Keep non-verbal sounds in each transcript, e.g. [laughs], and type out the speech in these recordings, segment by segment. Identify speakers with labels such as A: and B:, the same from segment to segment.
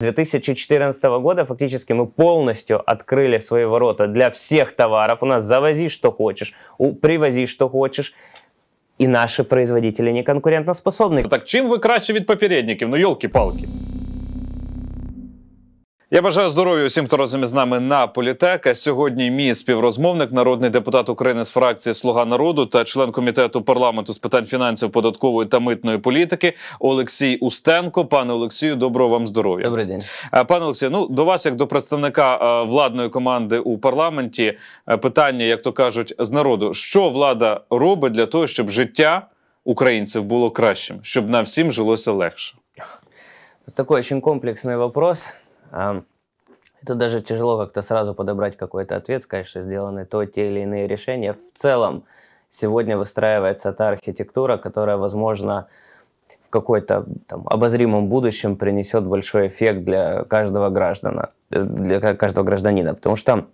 A: 2014 года фактически мы полностью открыли свои ворота для всех товаров. У нас завози что хочешь, привози что хочешь. и наши производители не конкурентоспособны. Так
B: чем вы краще вид попередники? Ну, елки палки Я бажаю здоров'я усім, хто разом із нами на політека. Сьогодні мій співрозмовник, народний депутат України з фракції Слуга народу та член комітету парламенту з питань фінансів, податкової та митної політики Олексій Устенко. Пане Олексію, доброго вам здоров'я. Добрий день, пане Олексію. Ну до вас, як до представника владної команди у парламенті, питання, як то кажуть, з народу, що влада робить для того, щоб життя українців було кращим, щоб нам всім жилося легше.
A: Такой очень комплексний вопрос. А, это даже тяжело как-то сразу подобрать какой-то ответ, сказать, что сделаны то, те или иные решения. В целом сегодня выстраивается та архитектура, которая, возможно, в какой-то там, обозримом будущем принесет большой эффект для каждого граждана, для каждого гражданина. Потому что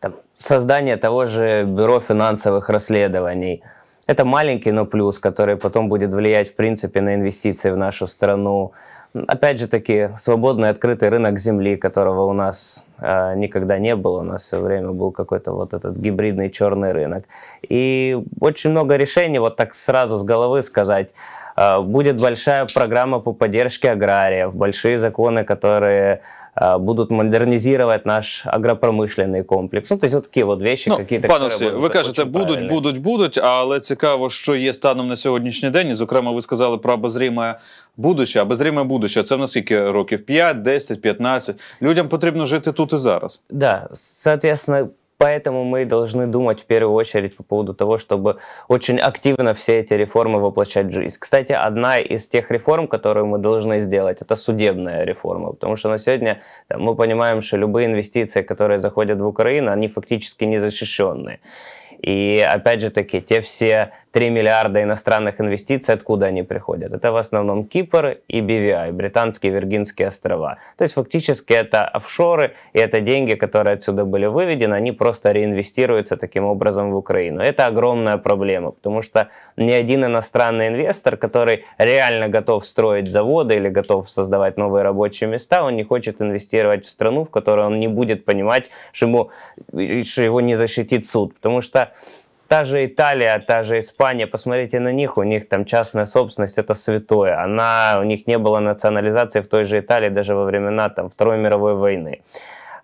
A: там, создание того же бюро финансовых расследований – это маленький, но плюс, который потом будет влиять, в принципе, на инвестиции в нашу страну, Опять же таки, свободный открытый рынок земли, которого у нас э, никогда не было. У нас все время был какой-то вот этот гибридный черный рынок. И очень много решений, вот так сразу с головы сказать. Э, будет большая программа по поддержке аграриев, большие законы, которые Э, будут модернизировать наш агропромышленный комплекс. Ну, то есть вот такі от вещи, ну, какие-то, пане Олексій, ви кажете, будуть, правильні.
B: будуть, будуть, але цікаво, що є станом на сьогоднішній день. І, зокрема, ви сказали про обозріме будуще. Обозріме будуще, це в нас скільки років? 5, 10, 15. Людям потрібно жити тут і зараз.
A: Да, соответственно, Поэтому мы должны думать в первую очередь по поводу того, чтобы очень активно все эти реформы воплощать в жизнь. Кстати, одна из тех реформ, которую мы должны сделать, это судебная реформа. Потому что на сегодня там, мы понимаем, что любые инвестиции, которые заходят в Украину, они фактически не защищенные. И опять же таки, те все 3 миллиарда иностранных инвестиций, откуда они приходят? Это в основном Кипр и BVI, Британские Виргинские острова. То есть фактически это офшоры, и это деньги, которые отсюда были выведены, они просто реинвестируются таким образом в Украину. Это огромная проблема, потому что ни один иностранный инвестор, который реально готов строить заводы или готов создавать новые рабочие места, он не хочет инвестировать в страну, в которой он не будет понимать, что, ему, что его не защитит суд. Потому что Та же Италия, та же Испания, посмотрите на них, у них там частная собственность это святое. Она, у них не было национализации в той же Италии даже во времена там, Второй мировой войны.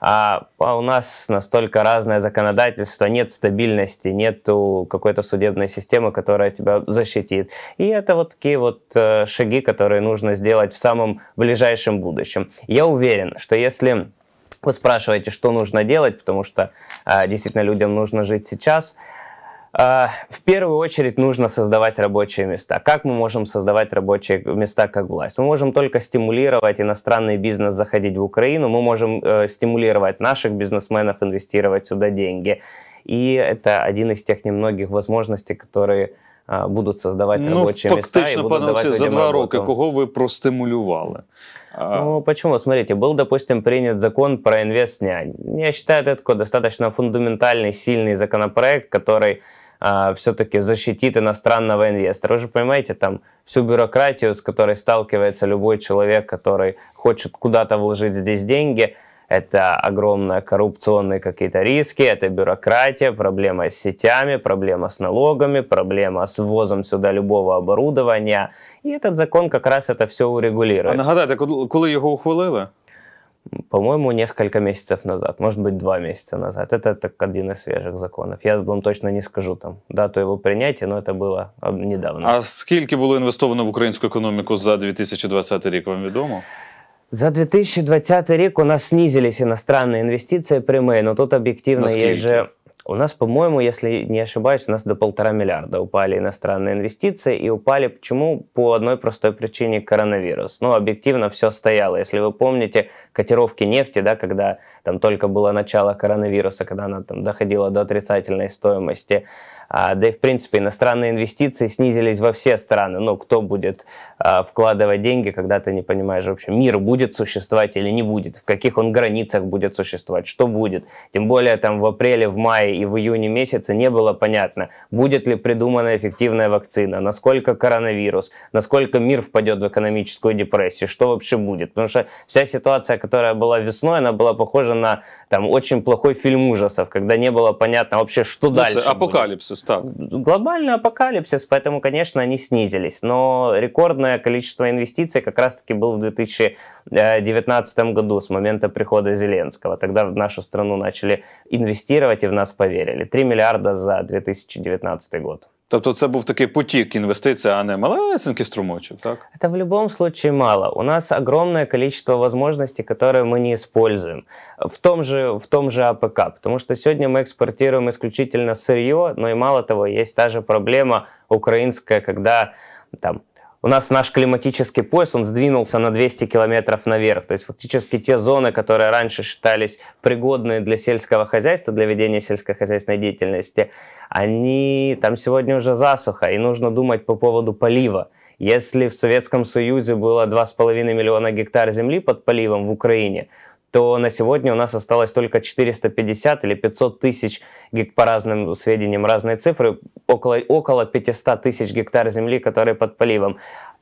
A: А, а у нас настолько разное законодательство, нет стабильности, нет какой-то судебной системы, которая тебя защитит. И это вот такие вот э, шаги, которые нужно сделать в самом ближайшем будущем. Я уверен, что если вы спрашиваете, что нужно делать, потому что а, действительно людям нужно жить сейчас, а, в первую очередь нужно создавать рабочие места. Как мы можем создавать рабочие места как власть? Мы можем только стимулировать иностранный бизнес заходить в Украину, мы можем э, стимулировать наших бизнесменов инвестировать сюда деньги. И это один из тех немногих возможностей, которые а, будут создавать ну, робочі фактично, міста і будуть за два года, кого
B: ви простимулювали? А, ну, почему?
A: Смотрите, был, допустим, принят закон про инвест Я считаю, это такой достаточно фундаментальный, сильный законопроект, который а, все-таки защитит иностранного инвестора. Вы же понимаете, там всю бюрократию, с которой сталкивается любой человек, который хочет куда-то вложить здесь деньги, это огромные коррупционные какие-то риски, это бюрократия, проблема с сетями, проблема с налогами, проблема с ввозом сюда любого оборудования. И этот закон как раз это все урегулирует. А
B: нагадайте, коли його ухвалили?
A: по-моему, несколько месяцев назад, может быть, два месяца назад. Это так один из свежих законов. Я вам точно не скажу там дату его принятия, но это было недавно. А
B: скільки було інвестовано в українську економіку за 2020 рік? Вам відомо? За
A: 2020 рік у нас снизились иностранные інвестиції прямые, но тут об'єктивно є же У нас, по-моему, если не ошибаюсь, у нас до полтора миллиарда упали иностранные инвестиции и упали почему? По одной простой причине коронавирус. Ну, объективно все стояло. Если вы помните котировки нефти, да, когда там только было начало коронавируса, когда она там доходила до отрицательной стоимости, а, да и в принципе иностранные инвестиции снизились во все страны. Ну, кто будет а, вкладывать деньги, когда ты не понимаешь вообще, мир будет существовать или не будет, в каких он границах будет существовать, что будет. Тем более там в апреле, в мае и в июне месяце не было понятно, будет ли придумана эффективная вакцина, насколько коронавирус, насколько мир впадет в экономическую депрессию, что вообще будет. Потому что вся ситуация, которая была весной, она была похожа на там очень плохой фильм ужасов, когда не было понятно вообще, что
B: ну, дальше. Апокалипсис так.
A: глобальный апокалипсис, поэтому, конечно, они снизились. Но рекордное количество инвестиций как раз-таки было в 2019 году с момента прихода Зеленского. Тогда в нашу страну начали инвестировать и в нас
B: поверили. 3 миллиарда за 2019 год. Тобто це був такий потік инвестиций, а не малесенький струмочек, так? Это в любом
A: случае мало. У нас огромное количество возможностей, которые мы не используем. В том же, в том же АПК, потому что сегодня мы экспортируем исключительно сырье, но и мало того, есть та же проблема украинская, когда там у нас наш климатический пояс, он сдвинулся на 200 километров наверх. То есть фактически те зоны, которые раньше считались пригодные для сельского хозяйства, для ведения сельскохозяйственной деятельности, они там сегодня уже засуха, и нужно думать по поводу полива. Если в Советском Союзе было 2,5 миллиона гектар земли под поливом в Украине, то на сегодня у нас осталось только 450 или 500 тысяч, по разным сведениям разные цифры, около, около 500 тысяч гектар земли, которые под поливом.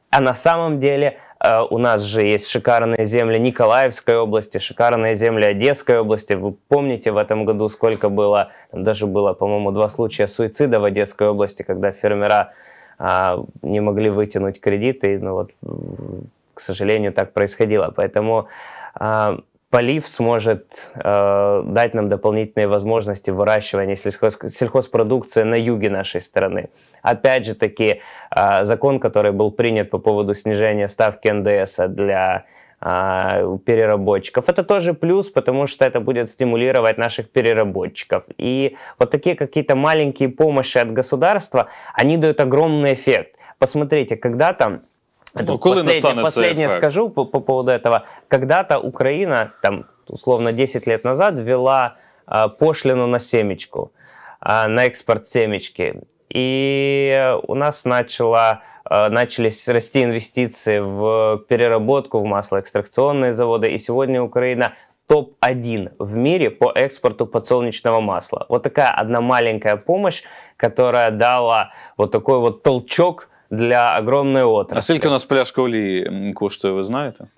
A: А на самом деле э, у нас же есть шикарные земли Николаевской области, шикарные земли Одесской области. Вы помните в этом году сколько было, даже было, по-моему, два случая суицида в Одесской области, когда фермера э, не могли вытянуть кредиты. Ну вот, к сожалению, так происходило. Поэтому э, полив сможет э, дать нам дополнительные возможности выращивания сельхоз, сельхозпродукции на юге нашей страны. Опять же таки, э, закон, который был принят по поводу снижения ставки НДС для э, переработчиков. Это тоже плюс, потому что это будет стимулировать наших переработчиков. И вот такие какие-то маленькие помощи от государства, они дают огромный эффект. Посмотрите, когда там это ну, Коли последнее, последнее эффект? скажу по, по поводу этого. Когда-то Украина, там, условно 10 лет назад, ввела э, пошлину на семечку, э, на экспорт семечки. И у нас начало, э, а, начались расти инвестиции в переработку, в маслоэкстракционные заводы. И сегодня Украина топ-1 в мире по экспорту подсолнечного масла. Вот такая одна маленькая помощь, которая дала вот такой вот толчок – для огромной отрасли.
B: А сколько у нас пляж Коли коштует, вы знаете?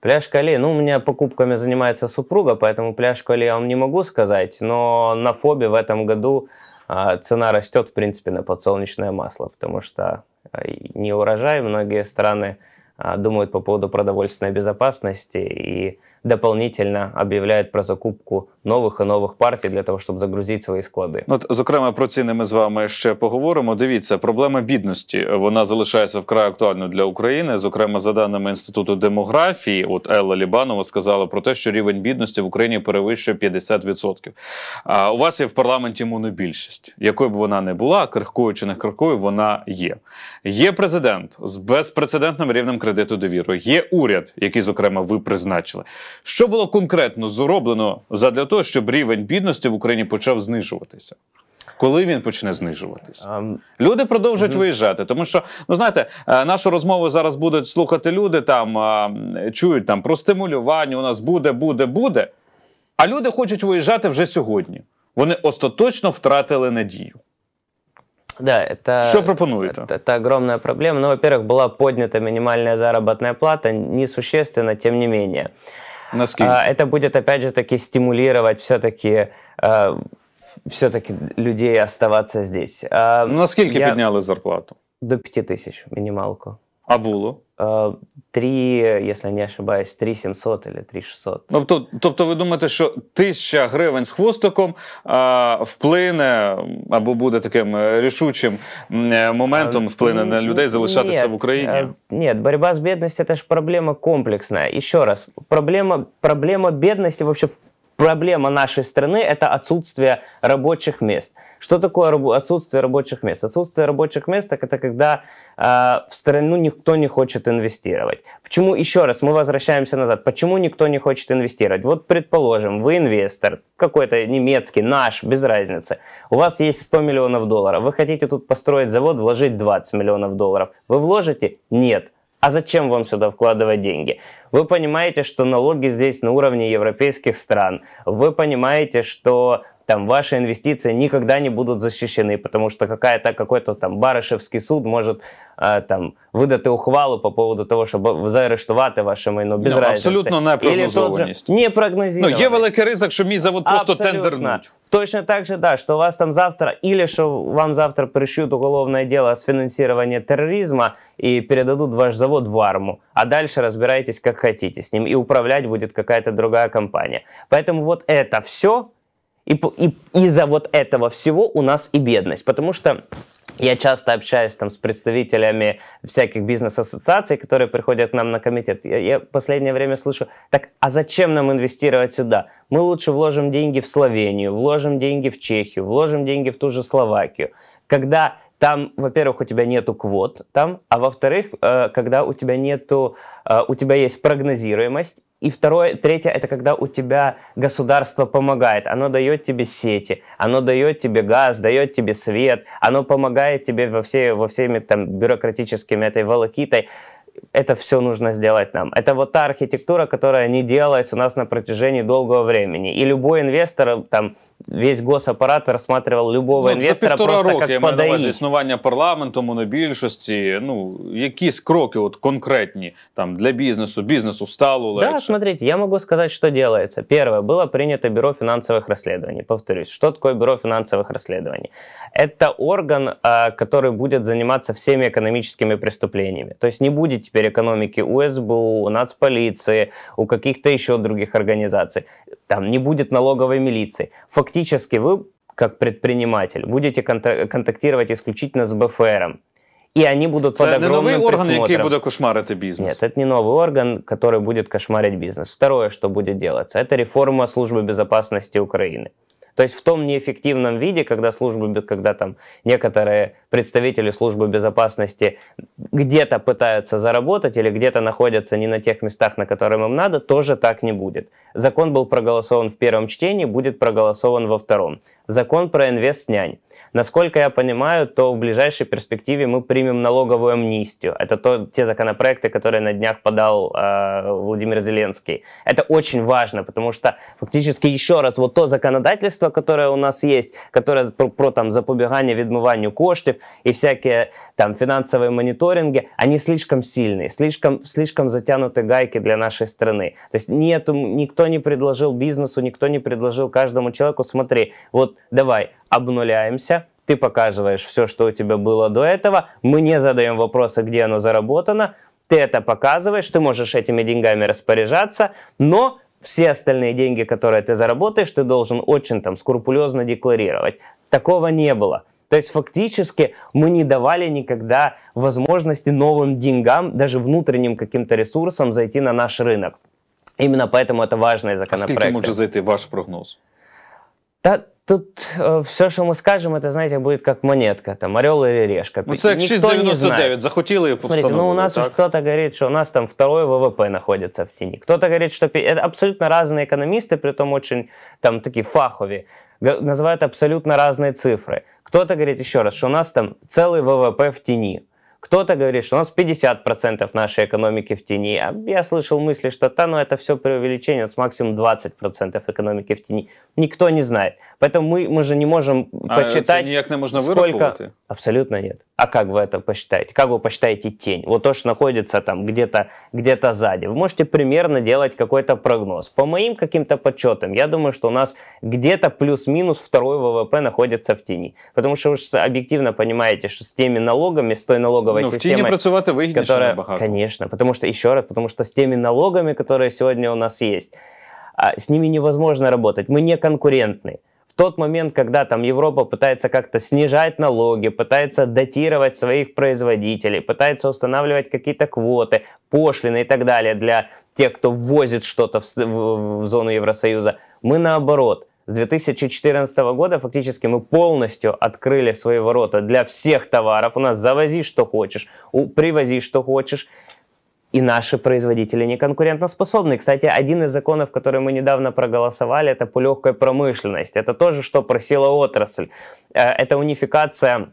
B: Пляж Кали, ну,
A: у меня покупками занимается супруга, поэтому пляж Кали я вам не могу сказать, но на Фобе в этом году а, цена растет, в принципе, на подсолнечное масло, потому что а, не урожай, многие страны а, думают по поводу продовольственной безопасности и дополнительно об'являють про закупку нових і нових партій для того, щоб загрузити свої склади. Ну,
B: от зокрема про ціни ми з вами ще поговоримо. Дивіться, проблема бідності вона залишається вкрай актуальною для України. Зокрема, за даними інституту демографії, от Елла Лібанова сказала про те, що рівень бідності в Україні перевищує 50%. А у вас є в парламенті монобільшість, якою б вона не була, крихкою чи не крихкою, вона є. Є президент з безпрецедентним рівнем кредиту довіру. Є уряд, який зокрема ви призначили. Що було конкретно зроблено задля того, щоб рівень бідності в Україні почав знижуватися? Коли він почне знижуватись, люди продовжують mm -hmm. виїжджати, тому що ну знаєте, е, нашу розмову зараз будуть слухати люди. Там чують там про стимулювання. У нас буде, буде, буде. А люди хочуть виїжджати вже сьогодні. Вони остаточно втратили надію.
A: Да, это, Что пропонуете? Это, это огромная проблема. Ну, во-первых, була піднята мінімальна заробітна плата, несущественно, тем не менее. Носки. А, это будет, опять же, таки стимулировать все-таки а, все-таки людей оставаться здесь. Ну, на скільки я... підняли зарплату? До п'яти тисяч мінімалку. А було? 3, е, якщо не ошибаюсь, 3700 або
B: 3600. Тобто, тобто ви думаєте, що 1000 гривень з хвостиком а, вплине або буде таким е, рішучим е, моментом вплине на людей залишатися нет, в Україні?
A: Ні, боротьба з бідністю – це ж проблема комплексна. І ще раз, проблема, проблема бідності, взагалі, проблема нашої страны – це відсутствие робочих мест. Что такое отсутствие рабочих мест? Отсутствие рабочих мест так это когда э, в страну никто не хочет инвестировать. Почему, еще раз, мы возвращаемся назад, почему никто не хочет инвестировать? Вот, предположим, вы инвестор, какой-то немецкий, наш, без разницы. У вас есть 100 миллионов долларов, вы хотите тут построить завод, вложить 20 миллионов долларов. Вы вложите? Нет. А зачем вам сюда вкладывать деньги? Вы понимаете, что налоги здесь на уровне европейских стран. Вы понимаете, что там ваши инвестиции никогда не будут защищены, потому что какая-то какой-то там барышевский суд может а, там выдать ухвалу по поводу того, щоб заарештувати ваше майно без ну, разниці. Абсолютно непрогнозованість. Не
B: прогнозованість. Ну, есть великий ризик, что мій завод просто абсолютно. тендернуть. Точно
A: так же, да, что у вас там завтра, или что вам завтра пришьют уголовное дело с финансирования терроризма и передадут ваш завод в арму, а дальше разбирайтесь как хотите с ним, и управлять будет какая-то другая компания. Поэтому вот это все и, и из-за вот этого всего у нас и бедность. Потому что я часто общаюсь там с представителями всяких бизнес-ассоциаций, которые приходят к нам на комитет. Я, я последнее время слышу, так, а зачем нам инвестировать сюда? Мы лучше вложим деньги в Словению, вложим деньги в Чехию, вложим деньги в ту же Словакию. Когда там, во-первых, у тебя нету квот, там, а во-вторых, э, когда у тебя нету, э, у тебя есть прогнозируемость, и второе, третье, это когда у тебя государство помогает. Оно дает тебе сети, оно дает тебе газ, дает тебе свет, оно помогает тебе во, все, во всеми там бюрократическими этой волокитой. Это все нужно сделать нам. Это вот та архитектура, которая не делалась у нас на протяжении долгого времени. И любой инвестор, там, весь госапарат рассматривал любого ну, інвестора це просто роки, як я маю на увазі
B: існування парламенту, монобільшості. Ну якісь кроки, от конкретні там для бізнесу, бізнесу стало легче. Да,
A: смотрите, я могу сказать, что делается. Первое, было принято бюро финансовых расследований. Повторюсь, что такое бюро финансовых расследований? Это орган, а, который будет заниматься всеми экономическими преступлениями. То есть не будет теперь экономики у СБУ, у нацполиции, у каких-то еще других организаций. Там не будет налоговой милиции. Фактически фактически вы, как предприниматель, будете контактировать исключительно с БФРом. І вони будуть Це Это не новый орган, который будет
B: кошмарить бизнес. Нет,
A: это не новый орган, который будет кошмарить бизнес. Второе, что будет делаться, это реформа службы безопасности Украины. То есть в том неэффективном виде, когда службы, когда там некоторые представители службы безопасности где-то пытаются заработать или где-то находятся не на тех местах, на которых им надо, тоже так не будет. Закон был проголосован в первом чтении, будет проголосован во втором. Закон про инвест-нянь. Насколько я понимаю, то в ближайшей перспективе мы примем налоговую амнистию. Это то, те законопроекты, которые на днях подал э, Владимир Зеленский. Это очень важно, потому что фактически еще раз вот то законодательство, которое у нас есть, которое про, про там запобігання відмиванню коштев и всякие там финансовые мониторинги, они слишком сильные, слишком, слишком затянуты гайки для нашей страны. То есть нет, никто не предложил бизнесу, никто не предложил каждому человеку, смотри, вот давай, обнуляемся, ты показываешь все, что у тебя было до этого, мы не задаем вопросы, где оно заработано, ты это показываешь, ты можешь этими деньгами распоряжаться, но все остальные деньги, которые ты заработаешь, ты должен очень там скрупулезно декларировать. Такого не было. То есть фактически мы не давали никогда возможности новым деньгам, даже внутренним каким-то ресурсам зайти на наш рынок. Именно поэтому это важний законопроект. А скільки може
B: зайти ваш прогноз?
A: Да. Тут е, э, все, что мы скажем, это, знаете, будет как монетка, там орел или решка. Ну, це як Ніхто не 6,99, знає. захотіли і Смотрите, ну у нас так? кто-то говорит, что у нас там второй ВВП находится в тени. Кто-то говорит, что это абсолютно разные экономисты, при том очень там такие фахови называют абсолютно разные цифры. Кто-то говорит еще раз, что у нас там целый ВВП в тени. Кто-то говорит, что у нас 50% нашей экономики в тени. А я слышал мысли, что да, но это все преувеличение, с максимум 20% экономики в тени. Никто не знает. Поэтому мы, мы же не можем а посчитать, а
B: не можна сколько...
A: Абсолютно нет. А как вы это посчитаете? Как вы посчитаете тень? Вот то, что находится там где-то где сзади. Вы можете примерно делать какой-то прогноз. По моим каким-то подсчетам, я думаю, что у нас где-то плюс-минус второй ВВП находится в тени. Потому что вы же объективно понимаете, что с теми налогами, с той налоговой налоговой ну, системой. В Тіні
B: вигідніше которая, набагато.
A: Конечно, потому что, еще раз, потому что с теми налогами, которые сегодня у нас есть, а, с ними невозможно работать. Мы не конкурентны. В тот момент, когда там Европа пытается как-то снижать налоги, пытается датировать своих производителей, пытается устанавливать какие-то квоты, пошлины и так далее для тех, кто ввозит что-то в, в, в зону Евросоюза, мы наоборот – с 2014 года фактически мы полностью открыли свои ворота для всех товаров. У нас завози что хочешь, привози что хочешь. И наши производители не конкурентоспособны. Кстати, один из законов, который мы недавно проголосовали, это по легкой промышленности. Это тоже, что просила отрасль. Э, это унификация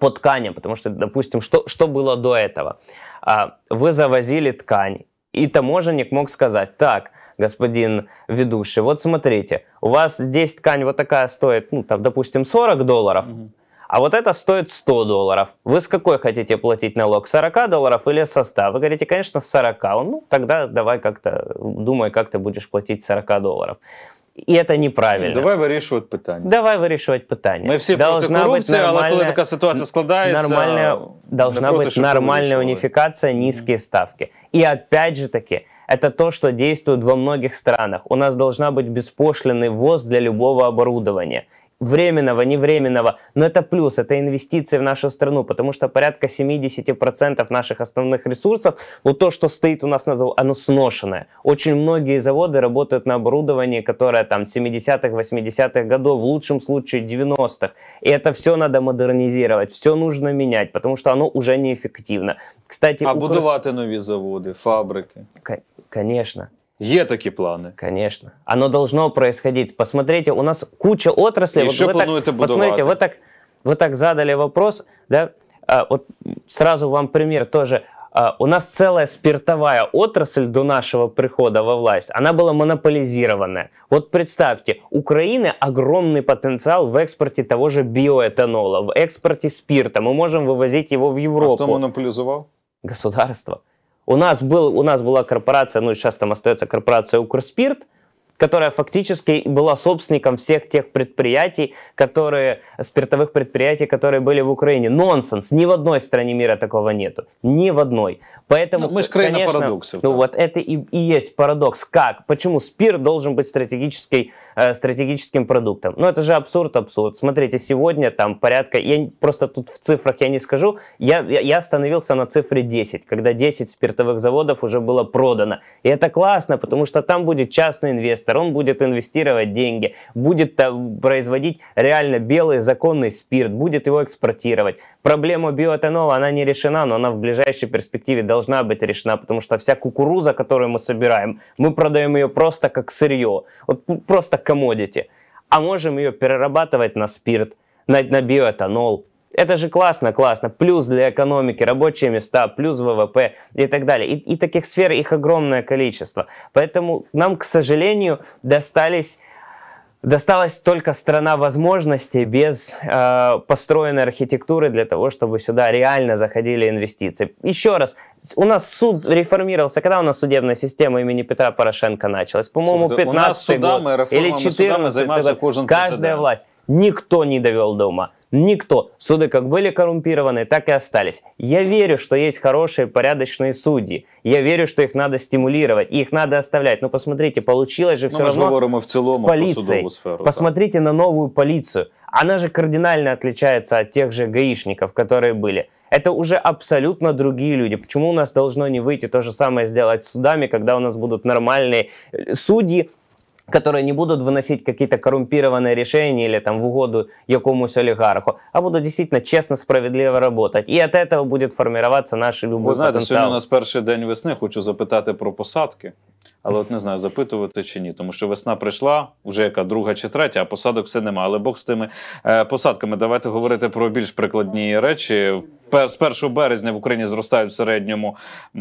A: по тканям, потому что, допустим, что, что было до этого? А, вы завозили ткань, и таможенник мог сказать, так, господин ведущий. Вот смотрите, у вас здесь ткань вот такая стоит, ну, там, допустим, 40 долларов, угу. а вот это стоит 100 долларов. Вы с какой хотите платить налог, 40 долларов или со 100? Вы говорите, конечно, с 40. Ну, тогда давай как-то, думай, как ты будешь платить 40 долларов. И это неправильно. Давай
B: вирішувати питання.
A: Давай вирішувати питання. Ми всі проти корупції, але коли така ситуація складається, нормальна, должна бути нормальна уніфікація, низькі ставки. І опять же таки, это то, что действует во многих странах. У нас должна быть беспошлинный ввоз для любого оборудования временного, невременного, но это плюс, это инвестиции в нашу страну, потому что порядка 70% наших основных ресурсов, вот то, что стоит у нас на заводе, оно сношенное. Очень многие заводы работают на оборудовании, которое там 70-х, 80-х годов, в лучшем случае 90-х. И это все надо модернизировать, все нужно менять, потому что оно уже неэффективно. Кстати, а Укрс... будувати
B: нові заводи, фабрики? Конечно. Є такие
A: планы. Конечно. Оно должно происходить. Посмотрите, у нас куча отраслей. І вот що вы плануєте Посмотрите, вы так, вы так задали вопрос, да? А, вот сразу вам пример тоже. А, у нас целая спиртовая отрасль до нашего прихода во власть, она была монополизированная. Вот представьте, у Украины огромный потенциал в экспорте того же биоэтанола, в экспорте спирта. Мы можем вывозить его в Европу. А кто
B: монополизовал?
A: Государство. У нас, был, у нас была корпорация, ну сейчас там остается корпорация «Укрспирт», которая фактически была собственником всех тех предприятий, которые, спиртовых предприятий, которые были в Украине. Нонсенс. Ни в одной стране мира такого нету. Ни в одной. Поэтому, ну, мы же конечно, парадоксов. Ну, да. вот это и, и есть парадокс. Как? Почему спирт должен быть стратегической Э, стратегическим продуктом. Но это же абсурд, абсурд. Смотрите, сегодня там порядка, я просто тут в цифрах я не скажу, я, я остановился на цифре 10, когда 10 спиртовых заводов уже было продано. И это классно, потому что там будет частный инвестор, он будет инвестировать деньги, будет там, производить реально белый законный спирт, будет его экспортировать проблема биоэтанола, она не решена, но она в ближайшей перспективе должна быть решена, потому что вся кукуруза, которую мы собираем, мы продаем ее просто как сырье, вот просто комодити, а можем ее перерабатывать на спирт, на, на биоэтанол. Это же классно, классно. Плюс для экономики, рабочие места, плюс ВВП и так далее. И, и таких сфер их огромное количество. Поэтому нам, к сожалению, достались досталась только страна возможностей без э, построенной архитектуры для того, чтобы сюда реально заходили инвестиции. Еще раз, у нас суд реформировался, когда у нас судебная система имени Петра Порошенко началась? По-моему, 15 у нас судами, год. Или 14 судами займався год. Каждая власть. Никто не довел дома. Никто. Суды как были коррумпированы, так и остались. Я верю, что есть хорошие, порядочные судьи. Я верю, что их надо стимулировать, и их надо оставлять. Но посмотрите, получилось же все ну, равно в целом, с а полицией. Сферу, посмотрите да. на новую полицию. Она же кардинально отличается от тех же гаишников, которые были. Это уже абсолютно другие люди. Почему у нас должно не выйти то же самое сделать с судами, когда у нас будут нормальные э, судьи, которые не будут выносить какие-то коррумпированные решения или там в угоду якомусь олигарху, а будут действительно честно, справедливо работать. І от этого будет формироваться наш любой Ви знаєте, потенціал. сьогодні у нас
B: перший день весни. Хочу запитати про посадки. Але от не знаю, запитувати чи ні, тому що весна прийшла, вже яка друга чи третя, а посадок все нема. Але Бог з тими е, посадками. Давайте говорити про більш прикладні речі. З 1 березня в Україні зростають в середньому, е,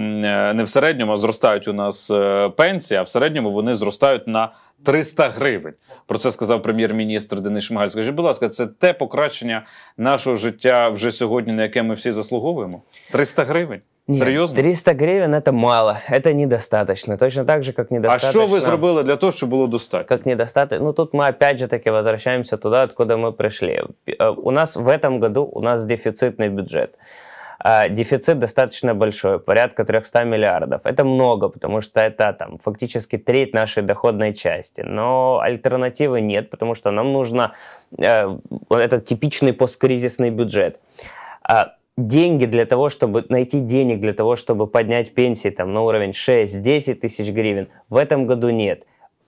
B: не в середньому, а зростають у нас е, пенсії, а в середньому вони зростають на 300 гривень. Про це сказав прем'єр-міністр Денис Шмигаль. Скажіть, будь ласка, це те покращення нашого життя вже сьогодні, на яке ми всі заслуговуємо? 300 гривень. Ні, Серйозно?
A: 300 гривень это мало, это недостаточно. Точно так же, как недостаточно. А что вы зробили для того, чтобы было достатньо? Как недостаточно. Ну тут мы опять же таки возвращаемся туда, откуда мы пришли. Э, у нас в этом году у нас дефицитный бюджет. А, дефицит достаточно большой, порядка 300 миллиардов. Это много, потому что это там фактически треть нашей доходной части. Но альтернативы нет, потому что нам нужно э, этот типичный посткризисный бюджет. А, деньги для того, чтобы найти денег для того, чтобы поднять пенсии там, на уровень 6-10 тысяч гривен, в этом году нет.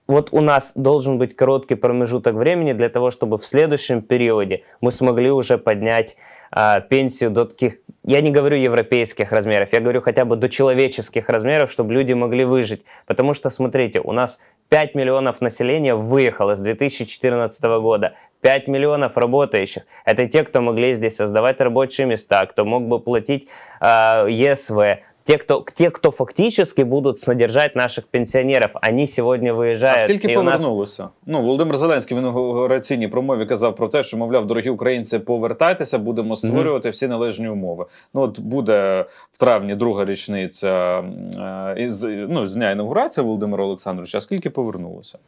A: Вот у нас должен быть короткий промежуток времени для того, чтобы в следующем периоде мы смогли уже поднять а, пенсию до таких, я не говорю европейских размеров, я говорю хотя бы до человеческих размеров, чтобы люди могли выжить. Потому что, смотрите, у нас 5 миллионов населения выехало с 2014 года. 5 миллионов работающих. Это те, кто могли здесь создавать рабочие места, кто мог бы платить э, ЕСВ, те кто, те, кто фактически будуть содержать наших пенсіонерів, вони сьогодні
B: виїжджають. А скільки повернулося? Нас... Ну Володимир Зеленський в інаугураційній промові казав про те, що мовляв, дорогі українці, повертайтеся, будемо створювати всі належні умови. Ну от буде в травні друга річниця е, із ну з дня інаугурації Володимира Олександровича. а Скільки повернулося?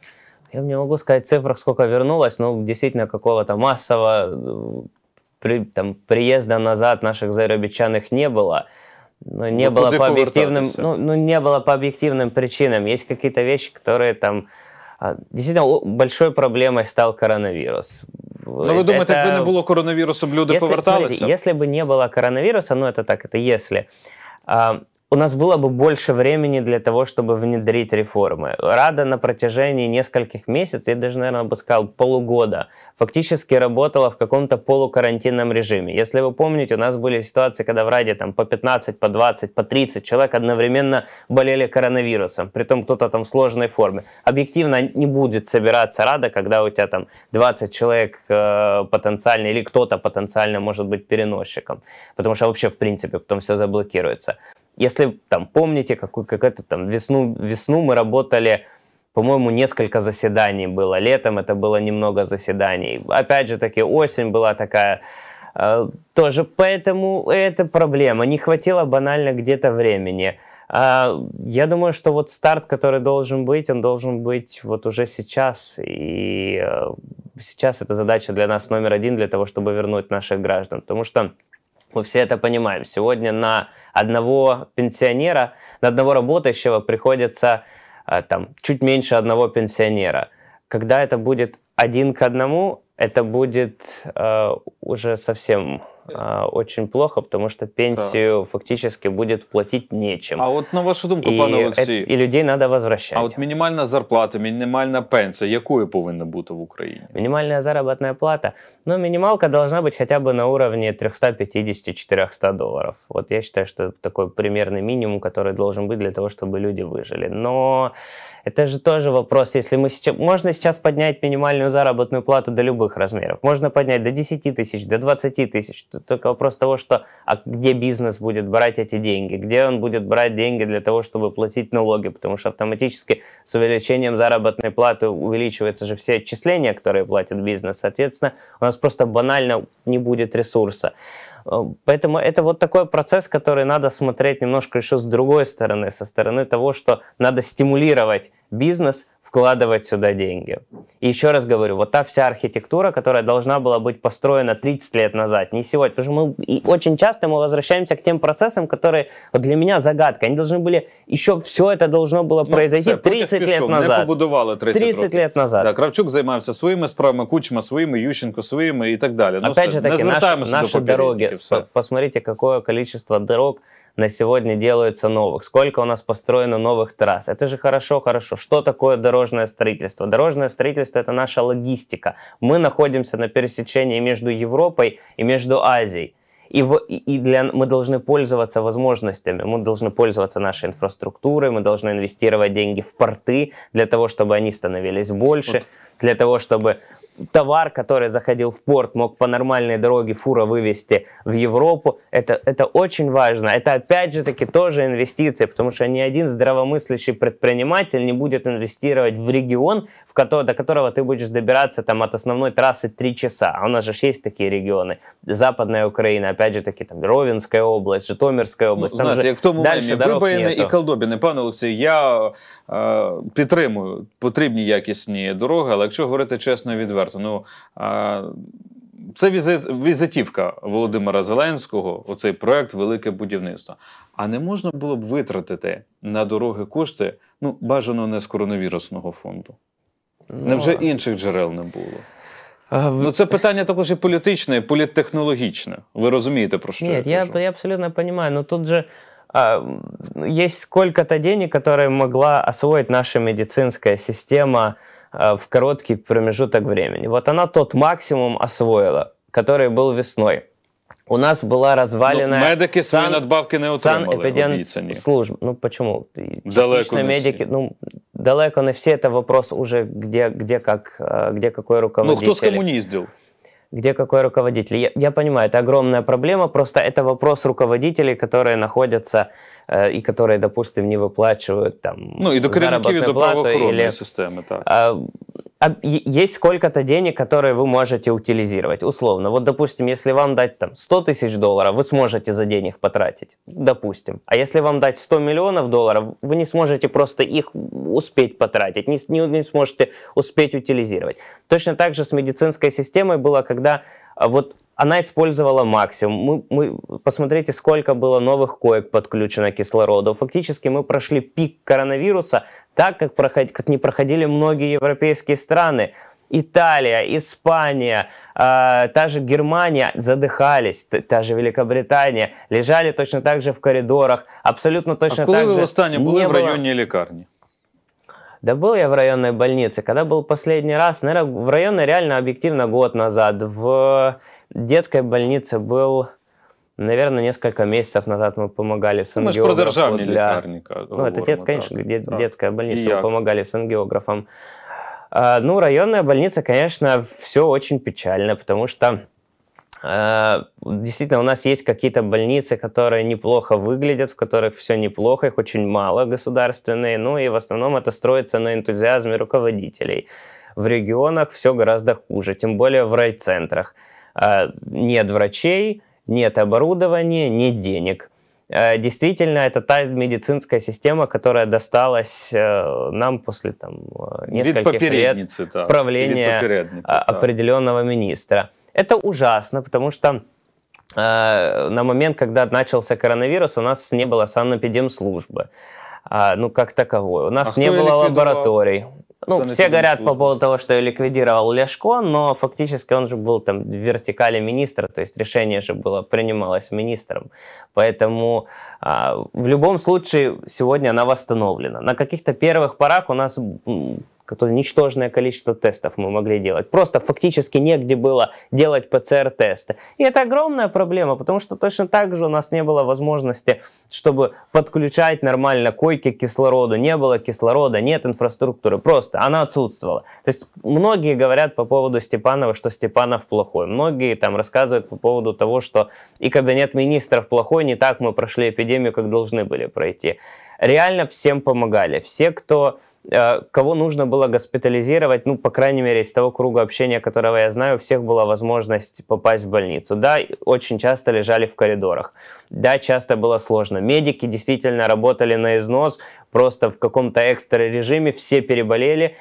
B: Я не могу сказать в цифрах, сколько вернулось, но действительно какого-то массового
A: э, при, там, приезда назад наших зарубичаных не было. Но не ну, было по объективным, ну, ну, не было по объективным причинам. Есть какие-то вещи, которые там а, Дійсно, большою проблемою став коронавірус. Ну, ви думаєте, бы не было
B: коронавируса, люди если, поверталися? Смотрите, если
A: бы не было коронавируса, ну это так, это если, а, у нас было бы больше времени для того, чтобы внедрить реформы. Рада на протяжении нескольких месяцев, я даже, наверное, бы сказал, полугода, фактически работала в каком-то полукарантинном режиме. Если вы помните, у нас были ситуации, когда в Раде там по 15, по 20, по 30 человек одновременно болели коронавирусом, при том кто-то там в сложной форме. Объективно не будет собираться Рада, когда у тебя там 20 человек э, потенциально или кто-то потенциально может быть переносчиком, потому что вообще в принципе потом все заблокируется. Если там помните, какую, как это там весну, весну мы работали, по-моему, несколько заседаний было. Летом это было немного заседаний. Опять же таки, осень была такая э, тоже. Поэтому это проблема. Не хватило банально где-то времени. А, я думаю, что вот старт, который должен быть, он должен быть вот уже сейчас. И э, сейчас это задача для нас номер один, для того, чтобы вернуть наших граждан. Потому что мы все это понимаем. Сегодня на одного пенсионера, на одного работающего приходится э, там, чуть меньше одного пенсионера. Когда это будет один к одному, это будет э, уже совсем э, а, очень плохо, потому что пенсию да. фактически будет платить нечем. А
B: вот на вашу думку, и пане Олексій,
A: і людей надо возвращать. А вот минимальная зарплата, мінімальна пенсія, якою повинна бути в Украине? Минимальная заработная плата. Ну, минималка должна быть хотя бы на уровне 350-400 долларов. Вот я считаю, что это такой примерный минимум, который должен быть для того, чтобы люди выжили. Но это же тоже вопрос, если мы сейчас... Можно сейчас поднять минимальную заработную плату до любых размеров. Можно поднять до 10 тысяч, до 20 тысяч только вопрос того, что а где бизнес будет брать эти деньги, где он будет брать деньги для того, чтобы платить налоги, потому что автоматически с увеличением заработной платы увеличиваются же все отчисления, которые платит бизнес, соответственно, у нас просто банально не будет ресурса. Поэтому это вот такой процесс, который надо смотреть немножко еще с другой стороны, со стороны того, что надо стимулировать бизнес вкладывать сюда деньги. И еще раз говорю, вот та вся архитектура, которая должна была быть построена 30 лет назад, не сегодня, потому что мы и очень часто мы возвращаемся к тем процессам, которые вот для меня загадка. Они должны были, еще все это должно было ну, произойти ну, 30 лет пішов, назад. Не
B: побудували 30, 30 років. лет назад. Да, Кравчук займався своїми справами, Кучма своими, Ющенко своими и так далее. Ну, Опять все, же таки, наши, наши дороги, посмотрите,
A: какое количество
B: дорог на
A: сегодня делается новых, сколько у нас построено новых трасс. Это же хорошо, хорошо. Что такое дорожное строительство? Дорожное строительство – это наша логистика. Мы находимся на пересечении между Европой и между Азией. И, в, и для, мы должны пользоваться возможностями, мы должны пользоваться нашей инфраструктурой, мы должны инвестировать деньги в порты для того, чтобы они становились больше. Вот для того, чтобы товар, который заходил в порт, мог по нормальной дороге фура вывести в Европу. Это, это очень важно. Это опять же таки тоже инвестиции, потому что ни один здравомыслящий предприниматель не будет инвестировать в регион, в который, до которого ты будешь добираться там, от основной трассы 3 часа. А у нас же есть такие регионы. Западная Украина, опять же таки, там Ровенская область, Житомирская ну, область. Ну, там знаєте, же як дальше мемі, вибоїни і
B: колдобіни. Пане Олексій, я е, підтримую потрібні якісні дороги, але якщо говорити чесно і відверто, ну це візит, візитівка Володимира Зеленського, оцей проект Велике будівництво. А не можна було б витратити на дороги кошти, ну бажано не з коронавірусного фонду. Невже ну, інших джерел не було? Ну, це питання також і політичне, і політтехнологічне. Ви розумієте, про що Нет, я
A: я, я абсолютно розумію. Ну, тут же а, есть сколько-то денег, которые могла освоить наша медицинская система. Э, в короткий промежуток времени. Вот она тот максимум освоила, который был весной. У нас была развалена ну, медики свої сан...
B: надбавки не отримали.
A: служб. Ну почему? Далеко не медики, всі. ну далеко не все. Это вопрос уже где, где как, э, где какой руководитель. Ну кто с кому не ездил? Где какой руководитель? Я, я понимаю, это огромная проблема. Просто это вопрос руководителей, которые находятся Э, и которые, допустим, не выплачивают там Ну и до коренники до или...
B: системы, так.
A: А, а, есть сколько-то денег, которые вы можете утилизировать, условно. Вот, допустим, если вам дать там 100 тысяч долларов, вы сможете за денег потратить, допустим. А если вам дать 100 миллионов долларов, вы не сможете просто их успеть потратить, не, не, не сможете успеть утилизировать. Точно так же с медицинской системой было, когда а, вот она использовала максимум. Мы, мы, посмотрите, сколько было новых коек подключено к кислороду. Фактически мы прошли пик коронавируса так, как, проход, как не проходили многие европейские страны. Италия, Испания, э, та же Германия задыхались, та, та же Великобритания, лежали точно так же в коридорах, абсолютно точно а так же. восстание было не в районе лекарни? Да был я в районной больнице. Когда был последний раз? Наверное, в районе реально объективно год назад. В детская больница был, наверное, несколько месяцев назад мы помогали с ангиографом. Ну, мы для... Ну, это, дет, конечно, дет, да. детская больница, мы помогали с ангиографом. А, ну, районная больница, конечно, все очень печально, потому что а, Действительно, у нас есть какие-то больницы, которые неплохо выглядят, в которых все неплохо, их очень мало государственные, ну и в основном это строится на энтузиазме руководителей. В регионах все гораздо хуже, тем более в райцентрах. центрах Э, нет врачей, нет оборудования, нет денег. Э, действительно, это та медицинская система, которая досталась э, нам после там, нескольких лет да. правления а, да. определенного министра. Это ужасно, потому что на момент, когда начался коронавирус, у нас не было санэпидемслужбы. А, ну, как таковой. У нас а не было лабораторий. Ну, все говорят службы. по поводу того, что я ликвидировал Ляшко, но фактически он же был там в вертикали министра, то есть решение же было принималось министром. Поэтому а, в любом случае сегодня она восстановлена. На каких-то первых порах у нас которое ничтожное количество тестов мы могли делать. Просто фактически негде было делать ПЦР-тесты. И это огромная проблема, потому что точно так же у нас не было возможности, чтобы подключать нормально койки к кислороду. Не было кислорода, нет инфраструктуры, просто она отсутствовала. То есть многие говорят по поводу Степанова, что Степанов плохой. Многие там рассказывают по поводу того, что и кабинет министров плохой, не так мы прошли эпидемию, как должны были пройти. Реально всем помогали. Все, кто Э, кого нужно было госпитализировать, ну, по крайней мере, из того круга общения, которого я знаю, у всех была возможность попасть в больницу. Да, очень часто лежали в коридорах. Да, часто было сложно. Медики действительно работали на износ, просто в каком-то экстра режиме все переболели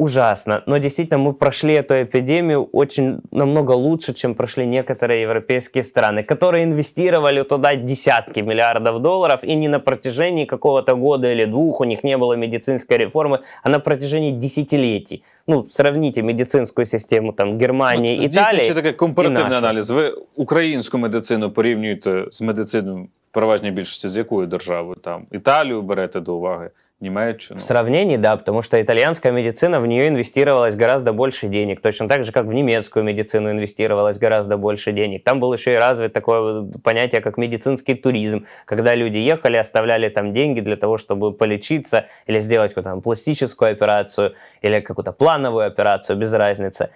A: ужасно. Но действительно мы прошли эту эпидемию очень намного лучше, чем прошли некоторые европейские страны, которые инвестировали туда десятки миллиардов долларов, и не на протяжении какого-то года или двух у них не было медицинской реформы, а на протяжении десятилетий. Ну, сравните медицинскую систему там Германии, ну, Італії. ще такой
B: компаративный анализ. Вы украинскую медицину порівнюєте з медициною в переважній більшості какой якою державою? Там Италию берете до уваги, Немеччину. В
A: сравнении, да, потому что итальянская медицина, в нее инвестировалось гораздо больше денег, точно так же, как в немецкую медицину инвестировалось гораздо больше денег. Там было еще и развит такое понятие, как медицинский туризм, когда люди ехали, оставляли там деньги для того, чтобы полечиться или сделать какую-то пластическую операцию или какую-то плановую операцию, без разницы.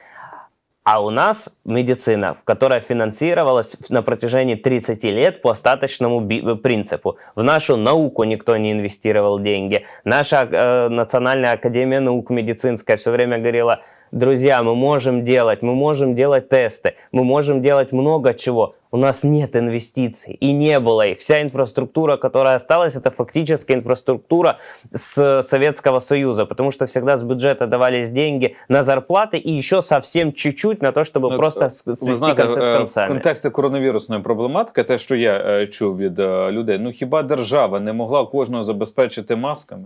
A: А у нас медицина, в которой финансировалась на протяжении 30 лет по остаточному э, принципу. В нашу науку никто не инвестировал деньги. Наша э, Национальная академия наук медицинская все время говорила, друзья, мы можем делать, мы можем делать тесты, мы можем делать много чего, у нас нет инвестиций и не было их. Вся инфраструктура, которая осталась, это фактически инфраструктура с Советского Союза, потому что всегда с бюджета давались деньги на зарплаты и еще совсем чуть-чуть на то, чтобы ну, просто свести знаєте, кінці з э, концами. В
B: контексті коронавірусної проблематики, те, що я чув від людей, ну хіба держава не могла кожного забезпечити масками?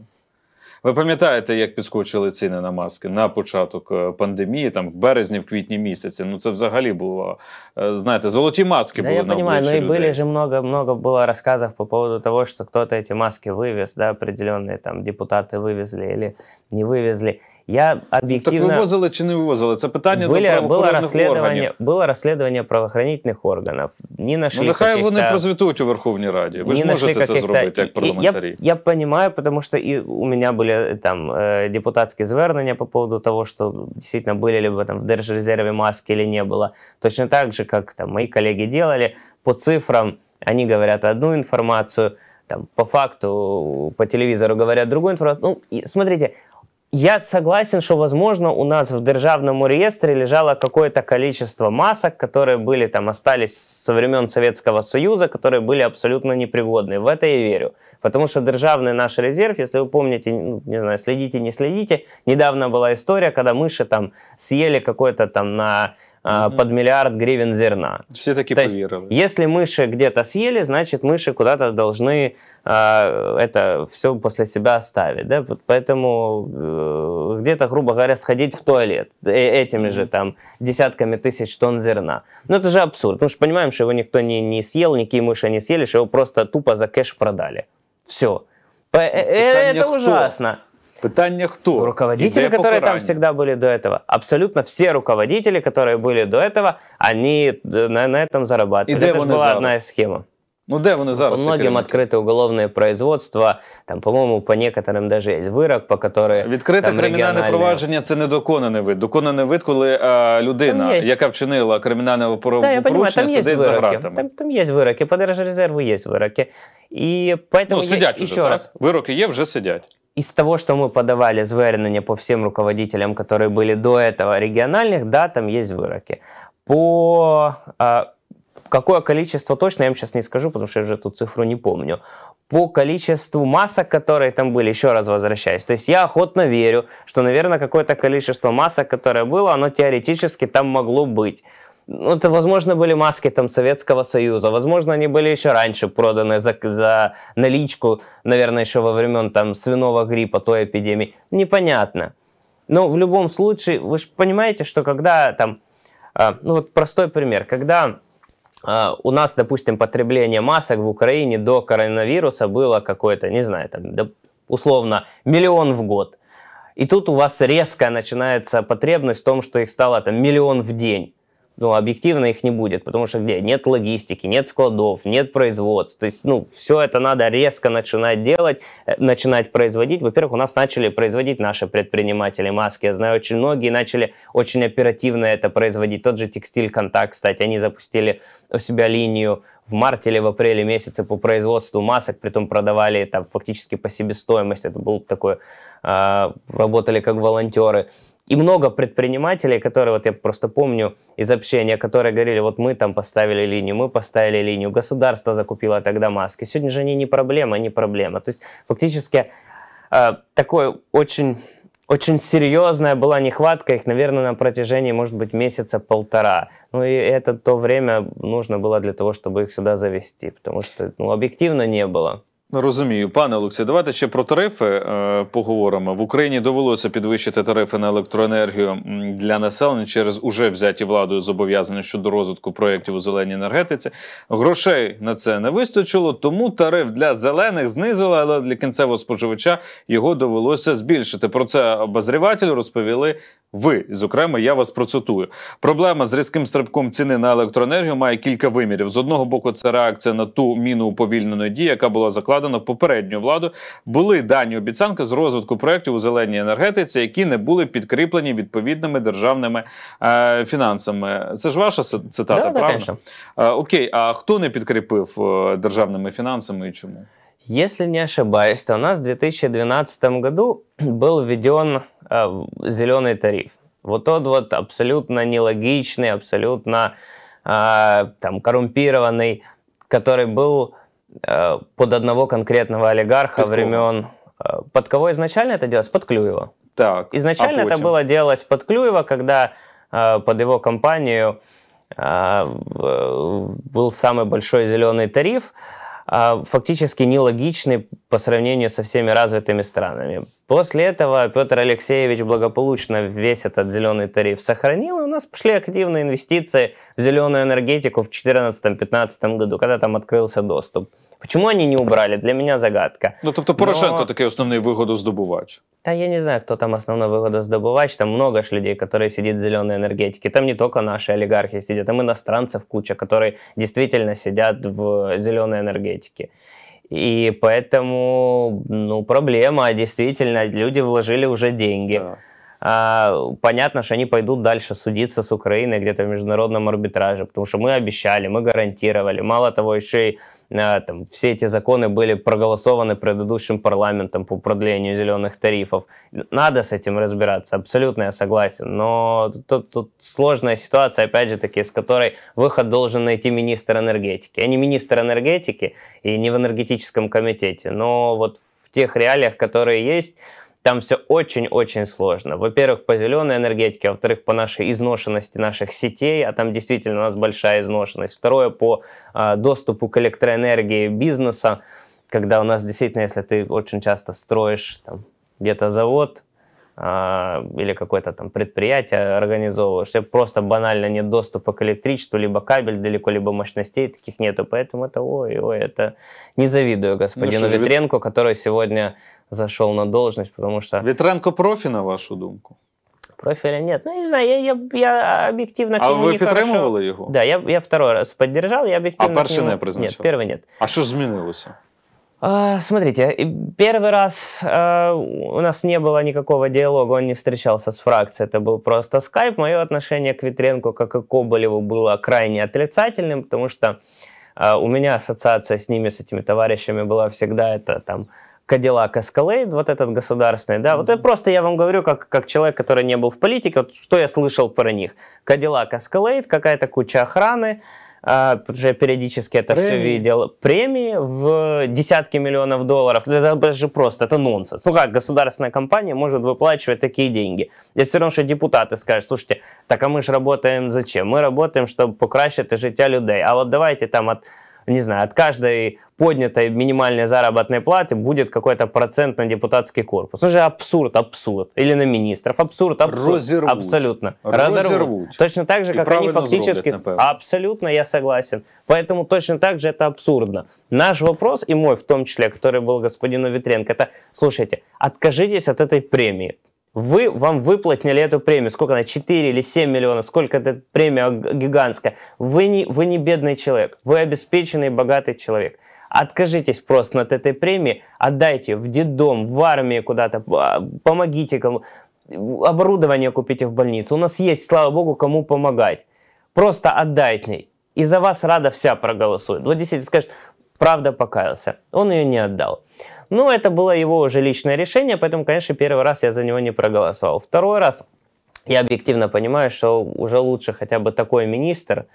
B: Ви пам'ятаєте, як підскочили ціни на маски на початок е, пандемії, там в березні, в квітні місяці. Ну це взагалі було е, знаєте, золоті маски да, були я на понимаю, обличчі ну, людей. Были же много, много было рассказов по поводу того,
A: что кто-то эти маски вывез, да, определенные там депутаты вывезли или не вивезли?
B: Я объективно... Так вивозили или не вивозили? Это питання Были, до было расследование розслідування, органів.
A: Було розслідування правоохоронних органів. Не нашли ну, нехай они
B: прозвітують у Верховній Раді. Вы ж можете це зробити, як парламентарі.
A: Я, я розумію, тому що і у меня были там э, депутатские звернення по поводу того, что действительно были либо там в Держрезерві маски, или не было Точно так же, как там мои коллеги делали, по цифрам они говорят одну информацию, там, по факту по телевизору говорят другую информацию. Ну, и, смотрите, я согласен, что, возможно, у нас в державном реестре лежало какое-то количество масок, которые были там, остались со времен Советского Союза, которые были абсолютно непригодны. В это я верю. Потому что державный наш резерв, если вы помните, ну, не знаю, следите, не следите, недавно была история, когда мыши там съели какое то там на угу. под миллиард гривен зерна. Все такие То поверили. Есть, если мыши где-то съели, значит мыши куда-то должны э, это все после себя оставить. Да? Поэтому э, где-то, грубо говоря, сходить в туалет э, этими же там десятками тысяч тонн зерна. Но ну, это же абсурд, потому что понимаем, что его никто не, не съел, никакие мыши не съели, что его просто тупо за кэш продали. Все. Э, э, это, это ужасно. Питання: кто? Руководители, которые там всегда были до этого. Абсолютно все руководители, которые были до этого, они э, на, на этом зарабатывали. Іде Это же была зараз? одна из схема. Ну де вони По зараз? це многим открыты уголовные производства, там, по-моему, по некоторым даже есть вырок, по которым. Відкрите кримінальне провадження
B: це недоконаний вид. Доконаний вид, коли е, людина, Там яка вчинила кримінальне Да, порушення, сидить за выроки. гратами. Там,
A: там есть выроки, по Держрезерву есть выроки. И
B: поэтому ну, сидять уже, раз, Вироки є, вже сидять.
A: из того, что мы подавали звернення по всем руководителям, которые были до этого региональных, да, там есть выроки. По э, какое количество точно, я вам сейчас не скажу, потому что я уже эту цифру не помню. По количеству масок, которые там были, еще раз возвращаюсь. То есть я охотно верю, что, наверное, какое-то количество масок, которое было, оно теоретически там могло быть ну, это, возможно, были маски там Советского Союза, возможно, они были еще раньше проданы за, за наличку, наверное, еще во времен там свиного гриппа, той эпидемии, непонятно. Но в любом случае, вы же понимаете, что когда там, э, ну вот простой пример, когда э, у нас, допустим, потребление масок в Украине до коронавируса было какое-то, не знаю, там, условно, миллион в год. И тут у вас резко начинается потребность в том, что их стало там миллион в день ну, объективно их не будет, потому что где? Нет логистики, нет складов, нет производств. То есть, ну, все это надо резко начинать делать, э, начинать производить. Во-первых, у нас начали производить наши предприниматели маски. Я знаю, очень многие начали очень оперативно это производить. Тот же текстиль «Контакт», кстати, они запустили у себя линию в марте или в апреле месяце по производству масок, при том продавали там фактически по себестоимости. Это был такой, э, работали как волонтеры. И много предпринимателей, которые, вот я просто помню из общения, которые говорили, вот мы там поставили линию, мы поставили линию, государство закупило тогда маски. Сегодня же они не проблема, они проблема. То есть фактически э, такой очень очень серьезная была нехватка их, наверное, на протяжении, может быть, месяца полтора. Ну и это то время нужно было для того, чтобы их сюда завести, потому что ну, объективно не было.
B: Розумію, пане Олексій, давайте ще про тарифи е, поговоримо. В Україні довелося підвищити тарифи на електроенергію для населення через уже взяті владою зобов'язання щодо розвитку проєктів у зеленій енергетиці. Грошей на це не вистачило, тому тариф для зелених знизили, але для кінцевого споживача його довелося збільшити. Про це обозріватель розповіли ви. Зокрема, я вас процитую. Проблема з різким стрибком ціни на електроенергію має кілька вимірів. З одного боку, це реакція на ту міну уповільненої дії, яка була закладена складено попередньою владу, були дані обіцянки з розвитку проєктів у зеленій енергетиці, які не були підкріплені відповідними державними е, фінансами. Це ж ваша цитата, да, правда? Да, е, окей, а хто не підкріпив е, державними фінансами і чому?
A: Если не ошибаюсь, то у нас в 2012 году был введен э, зеленый тариф. Вот тот вот абсолютно нелогичный, абсолютно э, там коррумпированный, который был Э, под одного конкретного олигарха под времен... Э, под кого изначально это делалось? Под Клюева. Так, а изначально а это было делалось под Клюева, когда э, под его компанию был самый большой зеленый тариф. А, фактически нелогичны по сравнению со всеми развитыми странами. После этого Петр Алексеевич благополучно весь этот зеленый тариф сохранил, и у нас пошли активные инвестиции в зеленую энергетику в 2014-2015 году, когда там открылся доступ. Почему они не убрали? Для меня
B: загадка. Ну, тобто Порошенко Но... такий основний вигодоздобувач.
A: Да, я не знаю, кто там основной выгодоздобывач. Там много ж людей, которые сидят в зеленой энергетике. Там не только наши олигархи сидят, там иностранцев куча, которые действительно сидят в зеленой энергетике. И поэтому, ну, проблема, действительно, люди вложили уже деньги. Да. А, понятно, что они пойдут дальше судиться с Украиной где-то в международном арбитраже, потому что мы обещали, мы гарантировали. Мало того, еще и а, там, все эти законы были проголосованы предыдущим парламентом по продлению зеленых тарифов. Надо с этим разбираться, абсолютно я согласен. Но тут, тут сложная ситуация, опять же таки, с которой выход должен найти министр энергетики. Я не министр энергетики и не в энергетическом комитете, но вот в тех реалиях, которые есть, там все очень-очень сложно. Во-первых, по зеленой энергетике, а во-вторых, по нашей изношенности наших сетей, а там действительно у нас большая изношенность. Второе, по э, доступу к электроэнергии бизнеса, когда у нас действительно, если ты очень часто строишь там, где-то завод, а, или какое-то там предприятие организовываешь, тебе просто банально нет доступа к электричеству, либо кабель далеко, либо мощностей таких нету, поэтому это ой, ой, это не завидую господину ну, а Ветренко, же... который сегодня зашел на должность, потому что... Ветренко профи на вашу думку? Профиля нет. Ну, не знаю, я, я, я объективно А вы підтримували хорошо... його? Да, я, я второй раз поддержал, я объективно... А перший нему... не призначили? Нет, первый нет. А что изменилось? А, смотрите, первый раз э, у нас не было никакого диалога, он не встречался с фракцией, это был просто скайп. Мое отношение к Витренко, как и Коболеву, было крайне отрицательным, потому что э, у меня ассоциация с ними, с этими товарищами была всегда это там Cadillac Escalade, вот этот государственный, да, mm-hmm. вот это просто я вам говорю, как, как человек, который не был в политике, вот что я слышал про них. Cadillac Escalade, какая-то куча охраны, а, уже периодически это Премии. все видел. Премии в десятки миллионов долларов. Это даже просто, это нонсенс. Ну как государственная компания может выплачивать такие деньги? Это все равно, что депутаты скажут, слушайте, так а мы же работаем зачем? Мы работаем, чтобы покращити життя людей. А вот давайте там от не знаю, от каждой поднятой минимальной заработной платы будет какой-то процент на депутатский корпус. Это же абсурд, абсурд. Или на министров. Абсурд, абсурд. Разорвут. Абсолютно. Разорвут. Разорвут. Точно так же, как они фактически... Зроблять, абсолютно, я согласен. Поэтому точно так же это абсурдно. Наш вопрос, и мой в том числе, который был господину Ветренко, это, слушайте, откажитесь от этой премии вы, вам выплатили эту премию, сколько она, 4 или 7 миллионов, сколько эта премия гигантская, вы не, вы не бедный человек, вы обеспеченный богатый человек. Откажитесь просто от этой премии, отдайте в детдом, в армию куда-то, а, помогите кому оборудование купите в больницу. У нас есть, слава богу, кому помогать. Просто отдайте. И за вас рада вся проголосует. Вот действительно скажешь, правда покаялся. Он ее не отдал. Но ну, это было его уже личное решение, поэтому, конечно, первый раз я за него не проголосовал. Второй раз я объективно понимаю, что уже лучше хотя бы такой министр,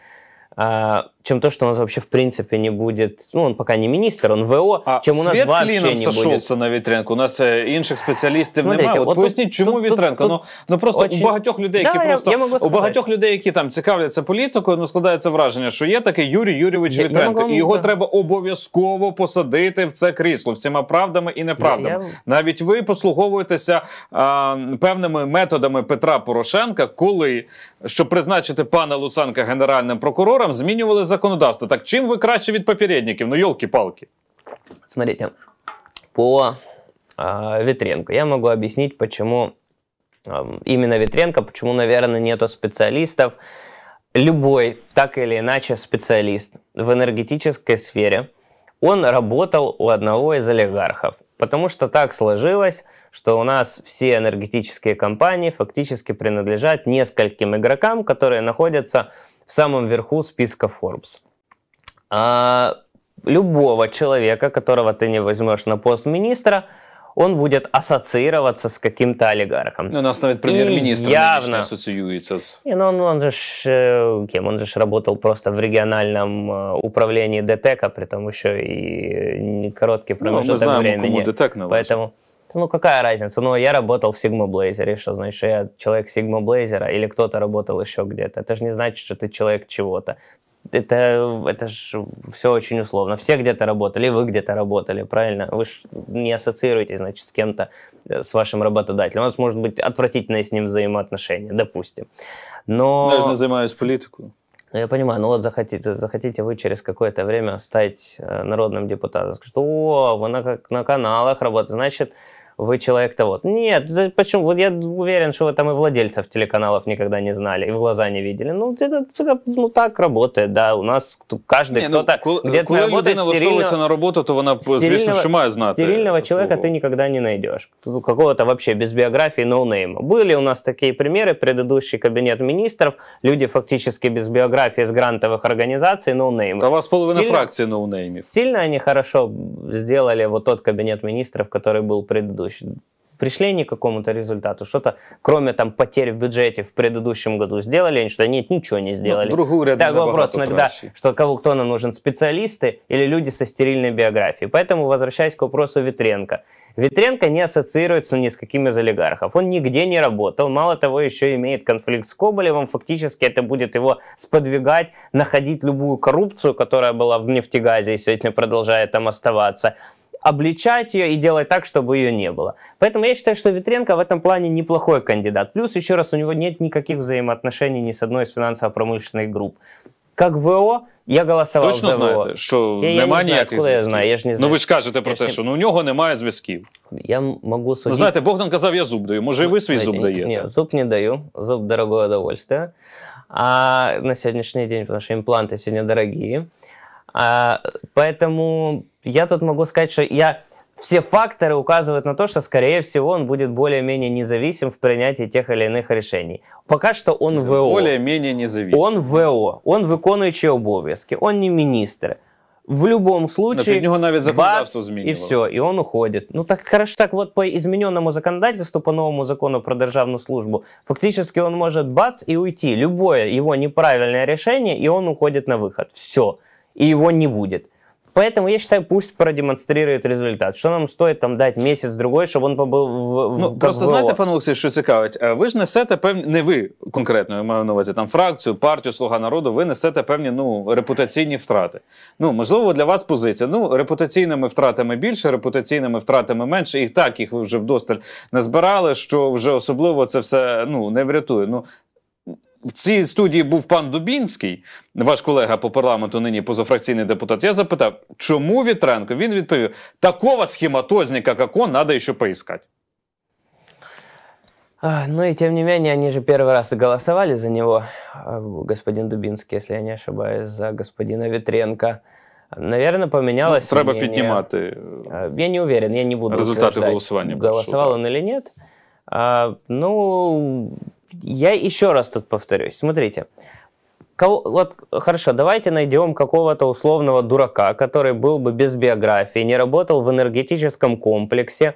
A: чем то, что у нас вообще в принципе не будет, ну, он пока не міністр, он ВО, а чем у нас вообще не сошелся
B: на Вітренку. У нас э, інших спеціалістів Смотрите, немає. От, от поясніть, тут, чому тут, Вітренко? Тут, ну, ну просто очень... у багатьох людей, да, які я, просто я у багатьох людей, які там цікавляться політикою, ну складається враження, що є такий Юрій Юрійович Вітренко, я, я, і його треба обов'язково посадити в це крісло всіма правдами і неправдами. Навіть ви послуговуєтеся а, певними методами Петра Порошенка, коли щоб призначити пана Луценка генеральним прокурором. партнерам змінювали законодавство. Так чим ви краще від попередників? Ну, елки-палки.
A: Смотрите, по э, а, Ветренко я могу объяснить, почему э, именно Ветренко, почему, наверное, нету специалистов. Любой, так или иначе, специалист в энергетической сфере, он работал у одного из олигархов. Потому что так сложилось, что у нас все энергетические компании фактически принадлежат нескольким игрокам, которые находятся в самом верху списка Forbes. А любого человека, которого ты не возьмешь на пост министра, он будет ассоциироваться с каким-то олигархом. Ну, нас навіть прем'єр-міністр явно...
B: ассоциируется с...
A: Не, ну он, он же э, кем? Он же работал просто в региональном э, управлении ДТЭКа, при том еще и короткий промежуток ну, мы знаем, времени. Кому ДТЭК Поэтому ну какая разница, ну я работал в Sigma Blazer, и что значит, что я человек Sigma Blazer, или кто-то работал еще где-то, это же не значит, что ты человек чего-то. Это, это же все очень условно. Все где-то работали, вы где-то работали, правильно? Вы же не ассоциируетесь, значит, с кем-то, э, с вашим работодателем. У вас может быть отвратительное с ним взаимоотношение, допустим. Но... Я же не занимаюсь политикой. Ну, я понимаю, ну вот захотите, захотите вы через какое-то время стать э, народным депутатом. Скажете, о, вы на, как на каналах работаете, значит, вы человек то Вот. Нет, почему? Вот я уверен, что вы там и владельцев телеканалов никогда не знали, и в глаза не видели. Ну, это, это ну, так работает, да. У нас каждый ну, кто-то ну, где-то коли людина стерильного, на
B: работу то вона,
A: э, звісно, що має знати. Стерильного человека ты никогда не найдешь. Какого-то вообще без биографии, ноунейма. No Были у нас такие примеры, предыдущий кабинет министров, люди фактически без биографии, с грантовых организаций, ноунеймы. No да у вас половина сильно, фракции ноунеймов. No сильно они хорошо сделали вот тот кабинет министров, который был предыдущий предыдущий. Пришли они к какому-то результату? Что-то, кроме там потерь в бюджете в предыдущем году, сделали они что-то? Нет, ничего не ну, сделали. Ну, другу ряду так вопрос иногда, краще. что кого кто нам нужен, специалисты или люди со стерильной биографией. Поэтому возвращаясь к вопросу Ветренко. Ветренко не ассоциируется ни с какими из олигархов. Он нигде не работал. Мало того, еще имеет конфликт с Коболевым. Фактически это будет его сподвигать, находить любую коррупцию, которая была в нефтегазе и сегодня продолжает там оставаться обличать ее и делать так, чтобы ее не было. Поэтому я считаю, что Витренко в этом плане неплохой кандидат. Плюс, еще раз, у него нет никаких взаимоотношений ни с одной из финансово-промышленных групп. Как
B: ВО, Я голосовал Точно за ВО. знаєте, що Я, я не знаю, ніяких коли я зв'язків? знаю, я ж не Ну знаю. ви ж про те, не- що ну у нього немає зв'язків. Я могу Ну судить. знаєте, Богдан сказал, я зуб даю. Может и вы свой зуб даєте? Нет,
A: зуб не даю. Зуб – дорогое удовольствие. А на сегодняшний день, потому что импланты сегодня дорогие. А, поэтому я тут могу сказать, что я все факторы указывают на то, что, скорее всего, он будет более-менее независим в принятии тех или иных решений. Пока что он ВО. Более-менее независим. Он ВО. Он виконуючий обов'язки. Он не министр. В любом случае, Но него навіть законодавство бац, и все, и он уходит. Ну так хорошо, так вот по измененному законодательству, по новому закону про державную службу, фактически он может бац и уйти. Любое его неправильное решение, и он уходит на выход. Все. И его не будет. Поэтому я считаю, пусть продемонструє результат. Що нам стоїть там дати місяць другой, щоб він побув в ну, просто в... знаєте,
B: пане Олексій, що цікавить. Е, ви ж несете певні не ви конкретно я маю на увазі там фракцію, партію Слуга народу. Ви несете певні ну репутаційні втрати. Ну можливо, для вас позиція. Ну репутаційними втратами більше, репутаційними втратами менше. І так їх ви вже вдосталь назбирали. Що вже особливо це все ну не врятує. Ну в цій студії був пан Дубінський, ваш колега по парламенту, нині позафракційний депутат. Я запитав, чому Вітренко? Він відповів: такого схематозника, як он, треба ще поискати.
A: А, ну и тем не менее, они же первый раз и голосовали за него, а, господин Дубинский, если я не ошибаюсь, за господина Ветренко. Наверное, поменялось ну, Треба поднимать. А, я не уверен, я не буду Результаты голосования. Голосовал он или нет. А, ну, я еще раз тут повторюсь. Смотрите, кого, вот хорошо, давайте найдем какого-то условного дурака, который был бы без биографии, не работал в энергетическом комплексе.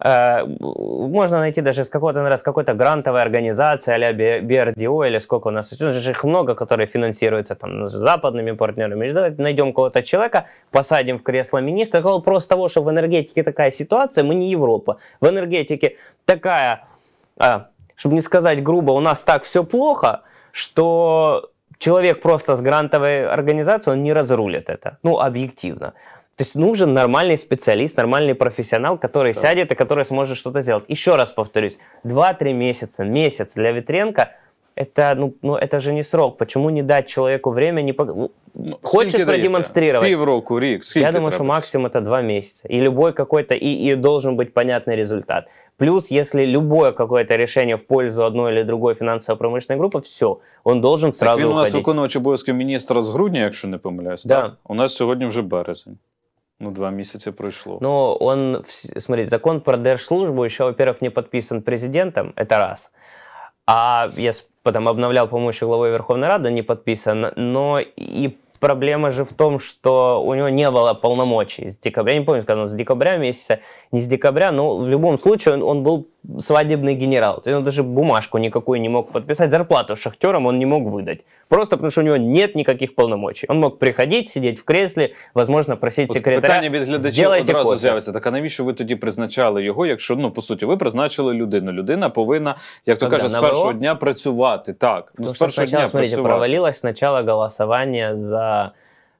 A: Э, можно найти даже с какого-то, наверное, какой-то грантовой организации, а-ля BRDO или сколько у нас. У нас же их много, которые финансируются там с западными партнерами. Давайте найдем кого-то человека, посадим в кресло министра. Просто того, что в энергетике такая ситуация, мы не Европа. В энергетике такая... Э, чтобы не сказать грубо, у нас так все плохо, что человек просто с грантовой организацией, он не разрулит это, ну, объективно. То есть нужен нормальный специалист, нормальный профессионал, который да. сядет и который сможет что-то сделать. Еще раз повторюсь, 2-3 месяца, месяц для Ветренко – это, ну, ну, это же не срок. Почему не дать человеку время? Не пог... ну, ну Хочет продемонстрировать?
B: руку, Рик? Я думаю, что
A: максимум это два месяца. И любой какой-то, и, и должен быть понятный результат. Плюс, если любое какое-то решение в пользу одной или другой финансово-промышленной группы, все, он должен сразу Так Він у нас уходить.
B: виконувач обов'язків міністра з грудня, якщо не помиляюсь. Да. Так? У нас сьогодні вже березень. Ну, два месяца прошло.
A: Но ну, он, смотрите, закон про держслужбу еще, во-первых, не подписан президентом, это раз. А я потом обновлял, по-моему, еще главой Верховной Рады, не подписан. Но и проблема же в том, что у него не было полномочий с декабря. Я не помню, когда он с декабря месяца, не с декабря, но в любом случае он, он был свадебный генерал. То есть он даже бумажку никакую не мог подписать, зарплату шахтерам он не мог выдать. Просто потому, что у него нет никаких полномочий. Он мог приходить, сидеть в креслі, можливо, просити секретаря. Питання від глядачів одразу кофе. з'явиться.
B: Так а навіщо ви тоді призначали його? Якщо ну по суті, ви призначили людину. Людина повинна, як то Когда? каже, з ну, першого дня працювати. Так, ну, з першого дня смотрите, провалилось
A: сначала голосування за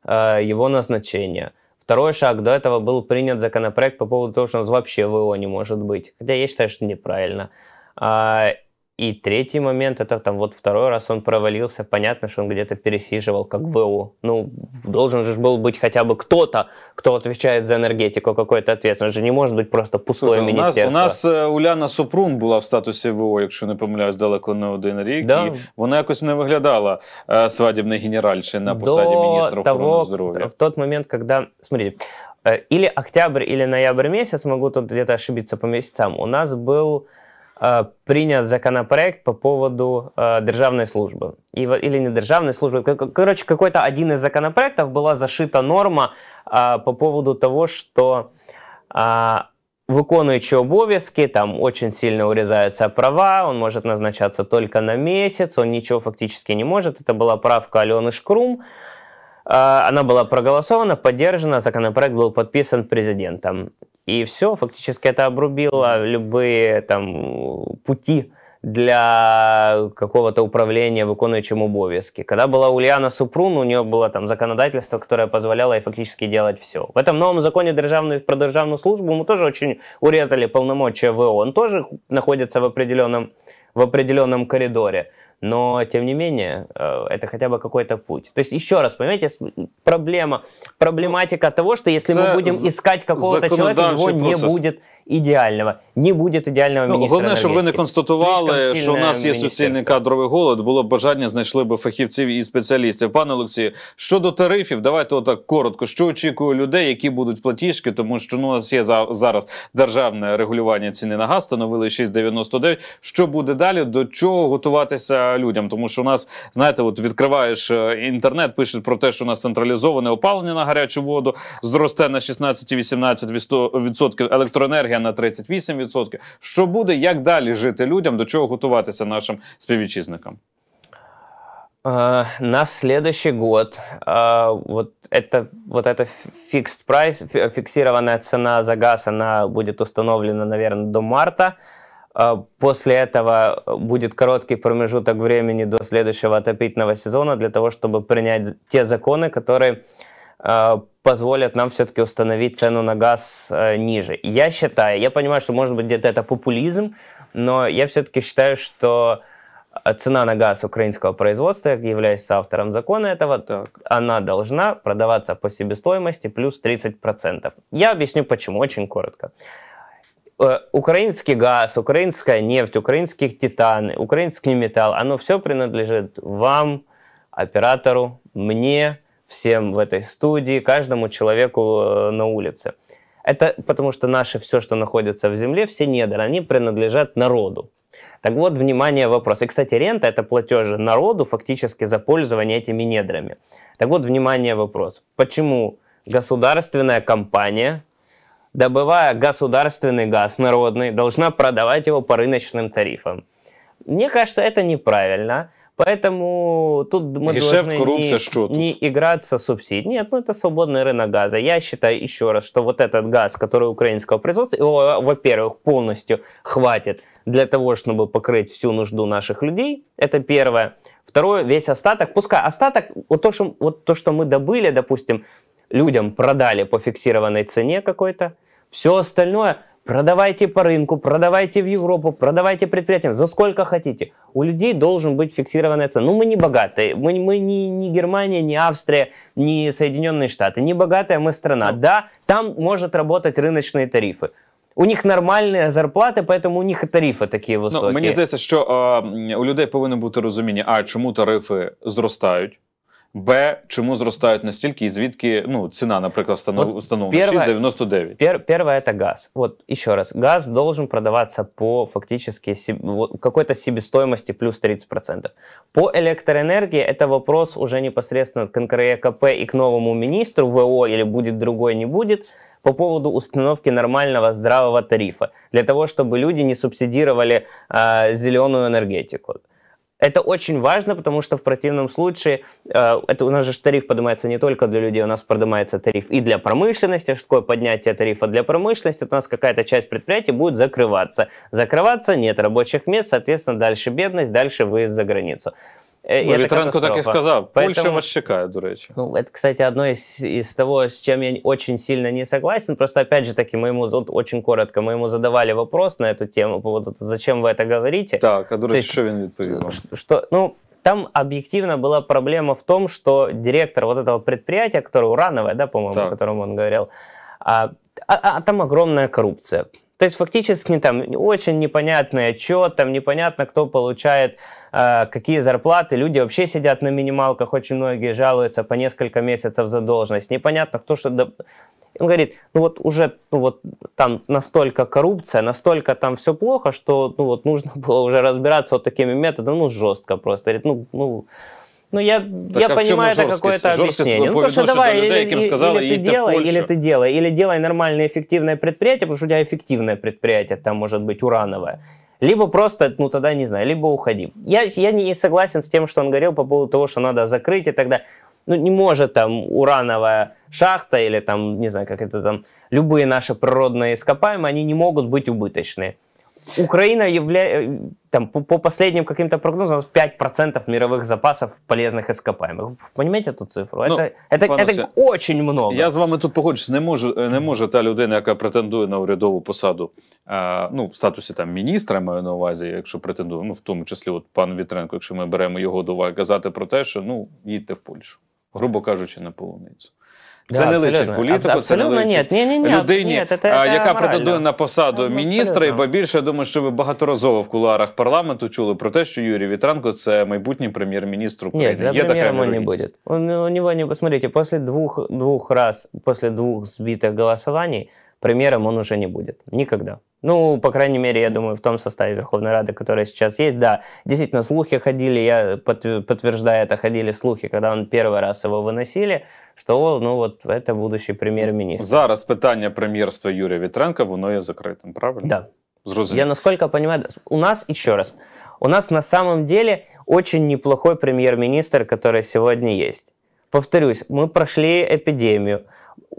A: э, його назначення. Второй шаг до этого был принят законопроект по поводу того, что у нас вообще ВО не может быть. Хотя я считаю, что неправильно. А, и третий момент, это там вот второй раз он провалился, понятно, что он где-то пересиживал как ВУ. Ну, должен же был быть хотя бы кто-то, кто отвечает за энергетику, какой-то ответственность. же не может быть просто пустое Слушай, міністерство. У нас,
B: у нас э, Уляна Супрун була в статусе ВО, якщо не помиляюсь, далеко не один рік. Да. І вона якось не виглядала свадебной генеральши на посаді До міністра охорони здоров'я. В тот момент, когда, смотрите, э, или октябрь, или ноябрь
A: месяц, могу тут где-то ошибиться по месяцам, у нас был принят законопроект по поводу э, державной службы. И, или не державной службы. Короче, какой-то один из законопроектов была зашита норма э, по поводу того, что э, выконуючи обов'язки, там очень сильно урезаются права, он может назначаться только на месяц, он ничего фактически не может. Это была правка Алены Шкрум. Э, она была проголосована, поддержана, законопроект был подписан президентом. И все, фактически это обрубило любые там пути для какого-то управления выконуючим обовязки. Когда была Ульяна Супрун, у нее было там законодательство, которое позволяло ей фактически делать все. В этом новом законе державную, про державную службу мы тоже очень урезали полномочия ВО. Он тоже находится в определенном, в определенном коридоре но тем не менее э, это хотя бы какой-то путь. То есть еще раз, понимаете, проблема, проблематика того, что если мы будем искать какого-то человека, его не будет ідеального. Не буде ідеального міністра. Ну, головне, щоб ви не констатували, що у нас є суцільний
B: кадровий голод. Було б бажання знайшли б фахівців і спеціалістів. Пане Олексію, щодо тарифів, давайте отак коротко. Що очікує людей, які будуть платіжки, тому що ну, у нас є за зараз державне регулювання ціни на газ, становили 6,99. Що буде далі? До чого готуватися людям? Тому що у нас знаєте, от відкриваєш е, інтернет, пишуть про те, що у нас централізоване опалення на гарячу воду зросте на 16-18% електроенергія. енергія на 38%. Що буде, як далі жити людям, до чого готуватися нашим співвітчизникам?
A: Uh, на следующий год uh, вот это вот это fixed price, фиксированная цена за газ, она будет установлена, наверное, до марта. Uh, после этого будет короткий промежуток времени до следующего отопительного сезона для того, чтобы принять те законы, которые uh, Э, позволят нам все-таки установить цену на газ э, ниже. Я считаю, я понимаю, что может быть где-то это популизм, но я все-таки считаю, что э, цена на газ украинского производства, я являюсь автором закона этого, так. она должна продаваться по себестоимости плюс 30%. Я объясню почему, очень коротко. Украинский газ, украинская нефть, украинские титаны, украинский металл, оно все принадлежит вам, оператору, мне, всем в этой студии, каждому человеку э, на улице. Это потому что наше все, что находится в земле, все недра, они принадлежат народу. Так вот, внимание, вопрос. И, кстати, рента – это платежи народу фактически за пользование этими недрами. Так вот, внимание, вопрос. Почему государственная компания, добывая государственный газ народный, должна продавать его по рыночным тарифам? Мне кажется, это неправильно. Поэтому тут мы Решефт, должны не, что тут? не играться субсидий. Нет, ну это свободный рынок газа. Я считаю еще раз, что вот этот газ, который украинского производства, его, во-первых, полностью хватит для того, чтобы покрыть всю нужду наших людей. Это первое. Второе, весь остаток. Пускай остаток, вот то, что, вот то, что мы добыли, допустим, людям продали по фиксированной цене какой-то, все остальное Продавайте по рынку, продавайте в Европу, продавайте предприятиям за сколько хотите. У людей должен быть фиксированная цена. Ну, мы не богатые, мы, мы не, не Германия, не Австрия, не Соединенные Штаты. Не богатая мы страна. Да, там может работать рыночные тарифы. У них нормальні зарплати, поэтому у них і тарифи такі високі. Ну, Мені
B: здається, що е, а, у людей повинно бути розуміння, а чому тарифи зростають, Б, чому зростають настільки и звідки ну, ціна, наприклад, встанов... встановлена 6,99? Пер, первое – это
A: газ. Вот еще раз. Газ должен продаваться по фактически какой-то себестоимости плюс 30%. По электроэнергии это вопрос уже непосредственно к НКРЕКП и к новому министру ВО, или будет другой, не будет по поводу установки нормального здравого тарифа, для того, чтобы люди не субсидировали э, а, зеленую энергетику. Это очень важно, потому что в противном случае э, это у нас же тариф поднимается не только для людей, у нас поднимается тариф и для промышленности. Что такое поднятие тарифа для промышленности? у нас какая-то часть предприятий будет закрываться. Закрываться нет рабочих мест, соответственно, дальше бедность, дальше выезд за границу. І ну, Вітренко так і сказав. Поэтому, Польща вас
B: чекає, до речі.
A: Ну, это, кстати, одно из, из того, с чем я очень сильно не согласен. Просто, опять же таки, мы ему вот, очень коротко, мы ему задавали вопрос на эту тему, по поводу, зачем вы это говорите. Так, а до речі, що він відповів? Что, ну, там объективно была проблема в том, что директор вот этого предприятия, которое урановое, да, по-моему, о котором он говорил, а, а, а там огромная коррупция. То есть фактически там очень непонятный отчет, там непонятно, кто получает э, какие зарплаты. Люди вообще сидят на минималках, очень многие жалуются по несколько месяцев задолженность. Непонятно, кто что... Он говорит, ну вот уже ну вот, там настолько коррупция, настолько там все плохо, что ну вот нужно [laughs] было уже разбираться вот такими методами, ну жестко просто. Говорит, ну, ну ну, я, так, я а понимаю, это какое-то объяснение. Ну, потому что давай, или, людей, или, сказала, или, ты делай, или ты делай, или делай нормальное эффективное предприятие, потому что у тебя эффективное предприятие, там может быть урановое. Либо просто, ну тогда не знаю, либо уходи. Я, я не согласен с тем, что он говорил по поводу того, что надо закрыть и тогда. Ну не может там урановая шахта или там, не знаю, как это там, любые наши природные ископаемые, они не могут быть убыточные. Украина является, э, там, по, по последним каким-то прогнозам, 5% мировых запасов полезных ископаемых. Понимаєте цю цифру? Ну, це, це, пане,
B: очень много. Я з вами тут погоджуюсь. Не може, е, не може та людина, яка претендує на урядову посаду, а, е, ну, в статусі там міністра, маю на увазі, якщо претендує, ну, в тому числі от пан Вітренко, якщо ми беремо його до уваги, казати про те, що ну, їдьте в Польщу. Грубо кажучи, на полуницю. Це да, не личить політику, це не личить ні, ні, ні, людині, ні, це, це, яка претендує на посаду ну, абсолютно. міністра. І ба більше я думаю, що ви багаторазово в кулуарах парламенту чули про те, що Юрій Вітранко це майбутній прем'єр-міністр України. Ні, для прем'єра не буде.
A: У, у нього не посмотрите, після двох двох раз, після двох збитих голосувань, премьером он уже не будет. Никогда. Ну, по крайней мере, я думаю, в том составе Верховной Рады, которая сейчас есть, да, действительно, слухи ходили, я подтверждаю это, ходили слухи, когда он первый раз его выносили, что, ну, вот это будущий премьер-министр.
B: Зараз питання премьерства Юрия Вітренка,
A: воно є закритим, правильно? Да. Зрозуміло. Я, насколько понимаю, у нас, еще раз, у нас на самом деле очень неплохой премьер-министр, который сегодня есть. Повторюсь, мы прошли эпидемию,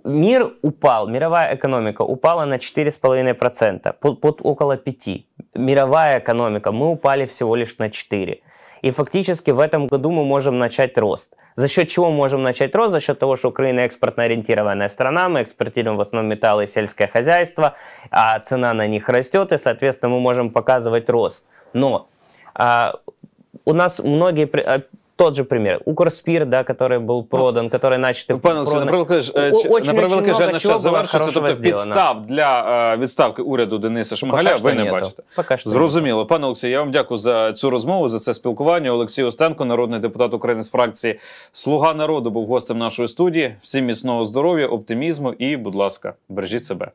A: мир упал, мировая экономика упала на 4,5%, под, под около 5%. Мировая экономика, мы упали всего лишь на 4%. И фактически в этом году мы можем начать рост. За счет чего можем начать рост? За счет того, что Украина экспортно ориентированная страна, мы экспортируем в основном металлы и сельское хозяйство, а цена на них растет, и, соответственно, мы можем показывать рост. Но а, у нас многие а, тот же пример. Укрспир, да, который был ну, продан, который начатый... Ну, Пане Олексій, на превелике э, жаль, на час завершиться, тобто підстав
B: для е, відставки уряду Дениса Шмигаля ви не бачите. пока що Зрозуміло. Пане Олексій, я вам дякую за цю розмову, за це спілкування. Олексій Остенко, народний депутат України з фракції Слуга народу, був гостем нашої студії. Всім міцного здоров'я, оптимізму і, будь ласка, бережіть себе.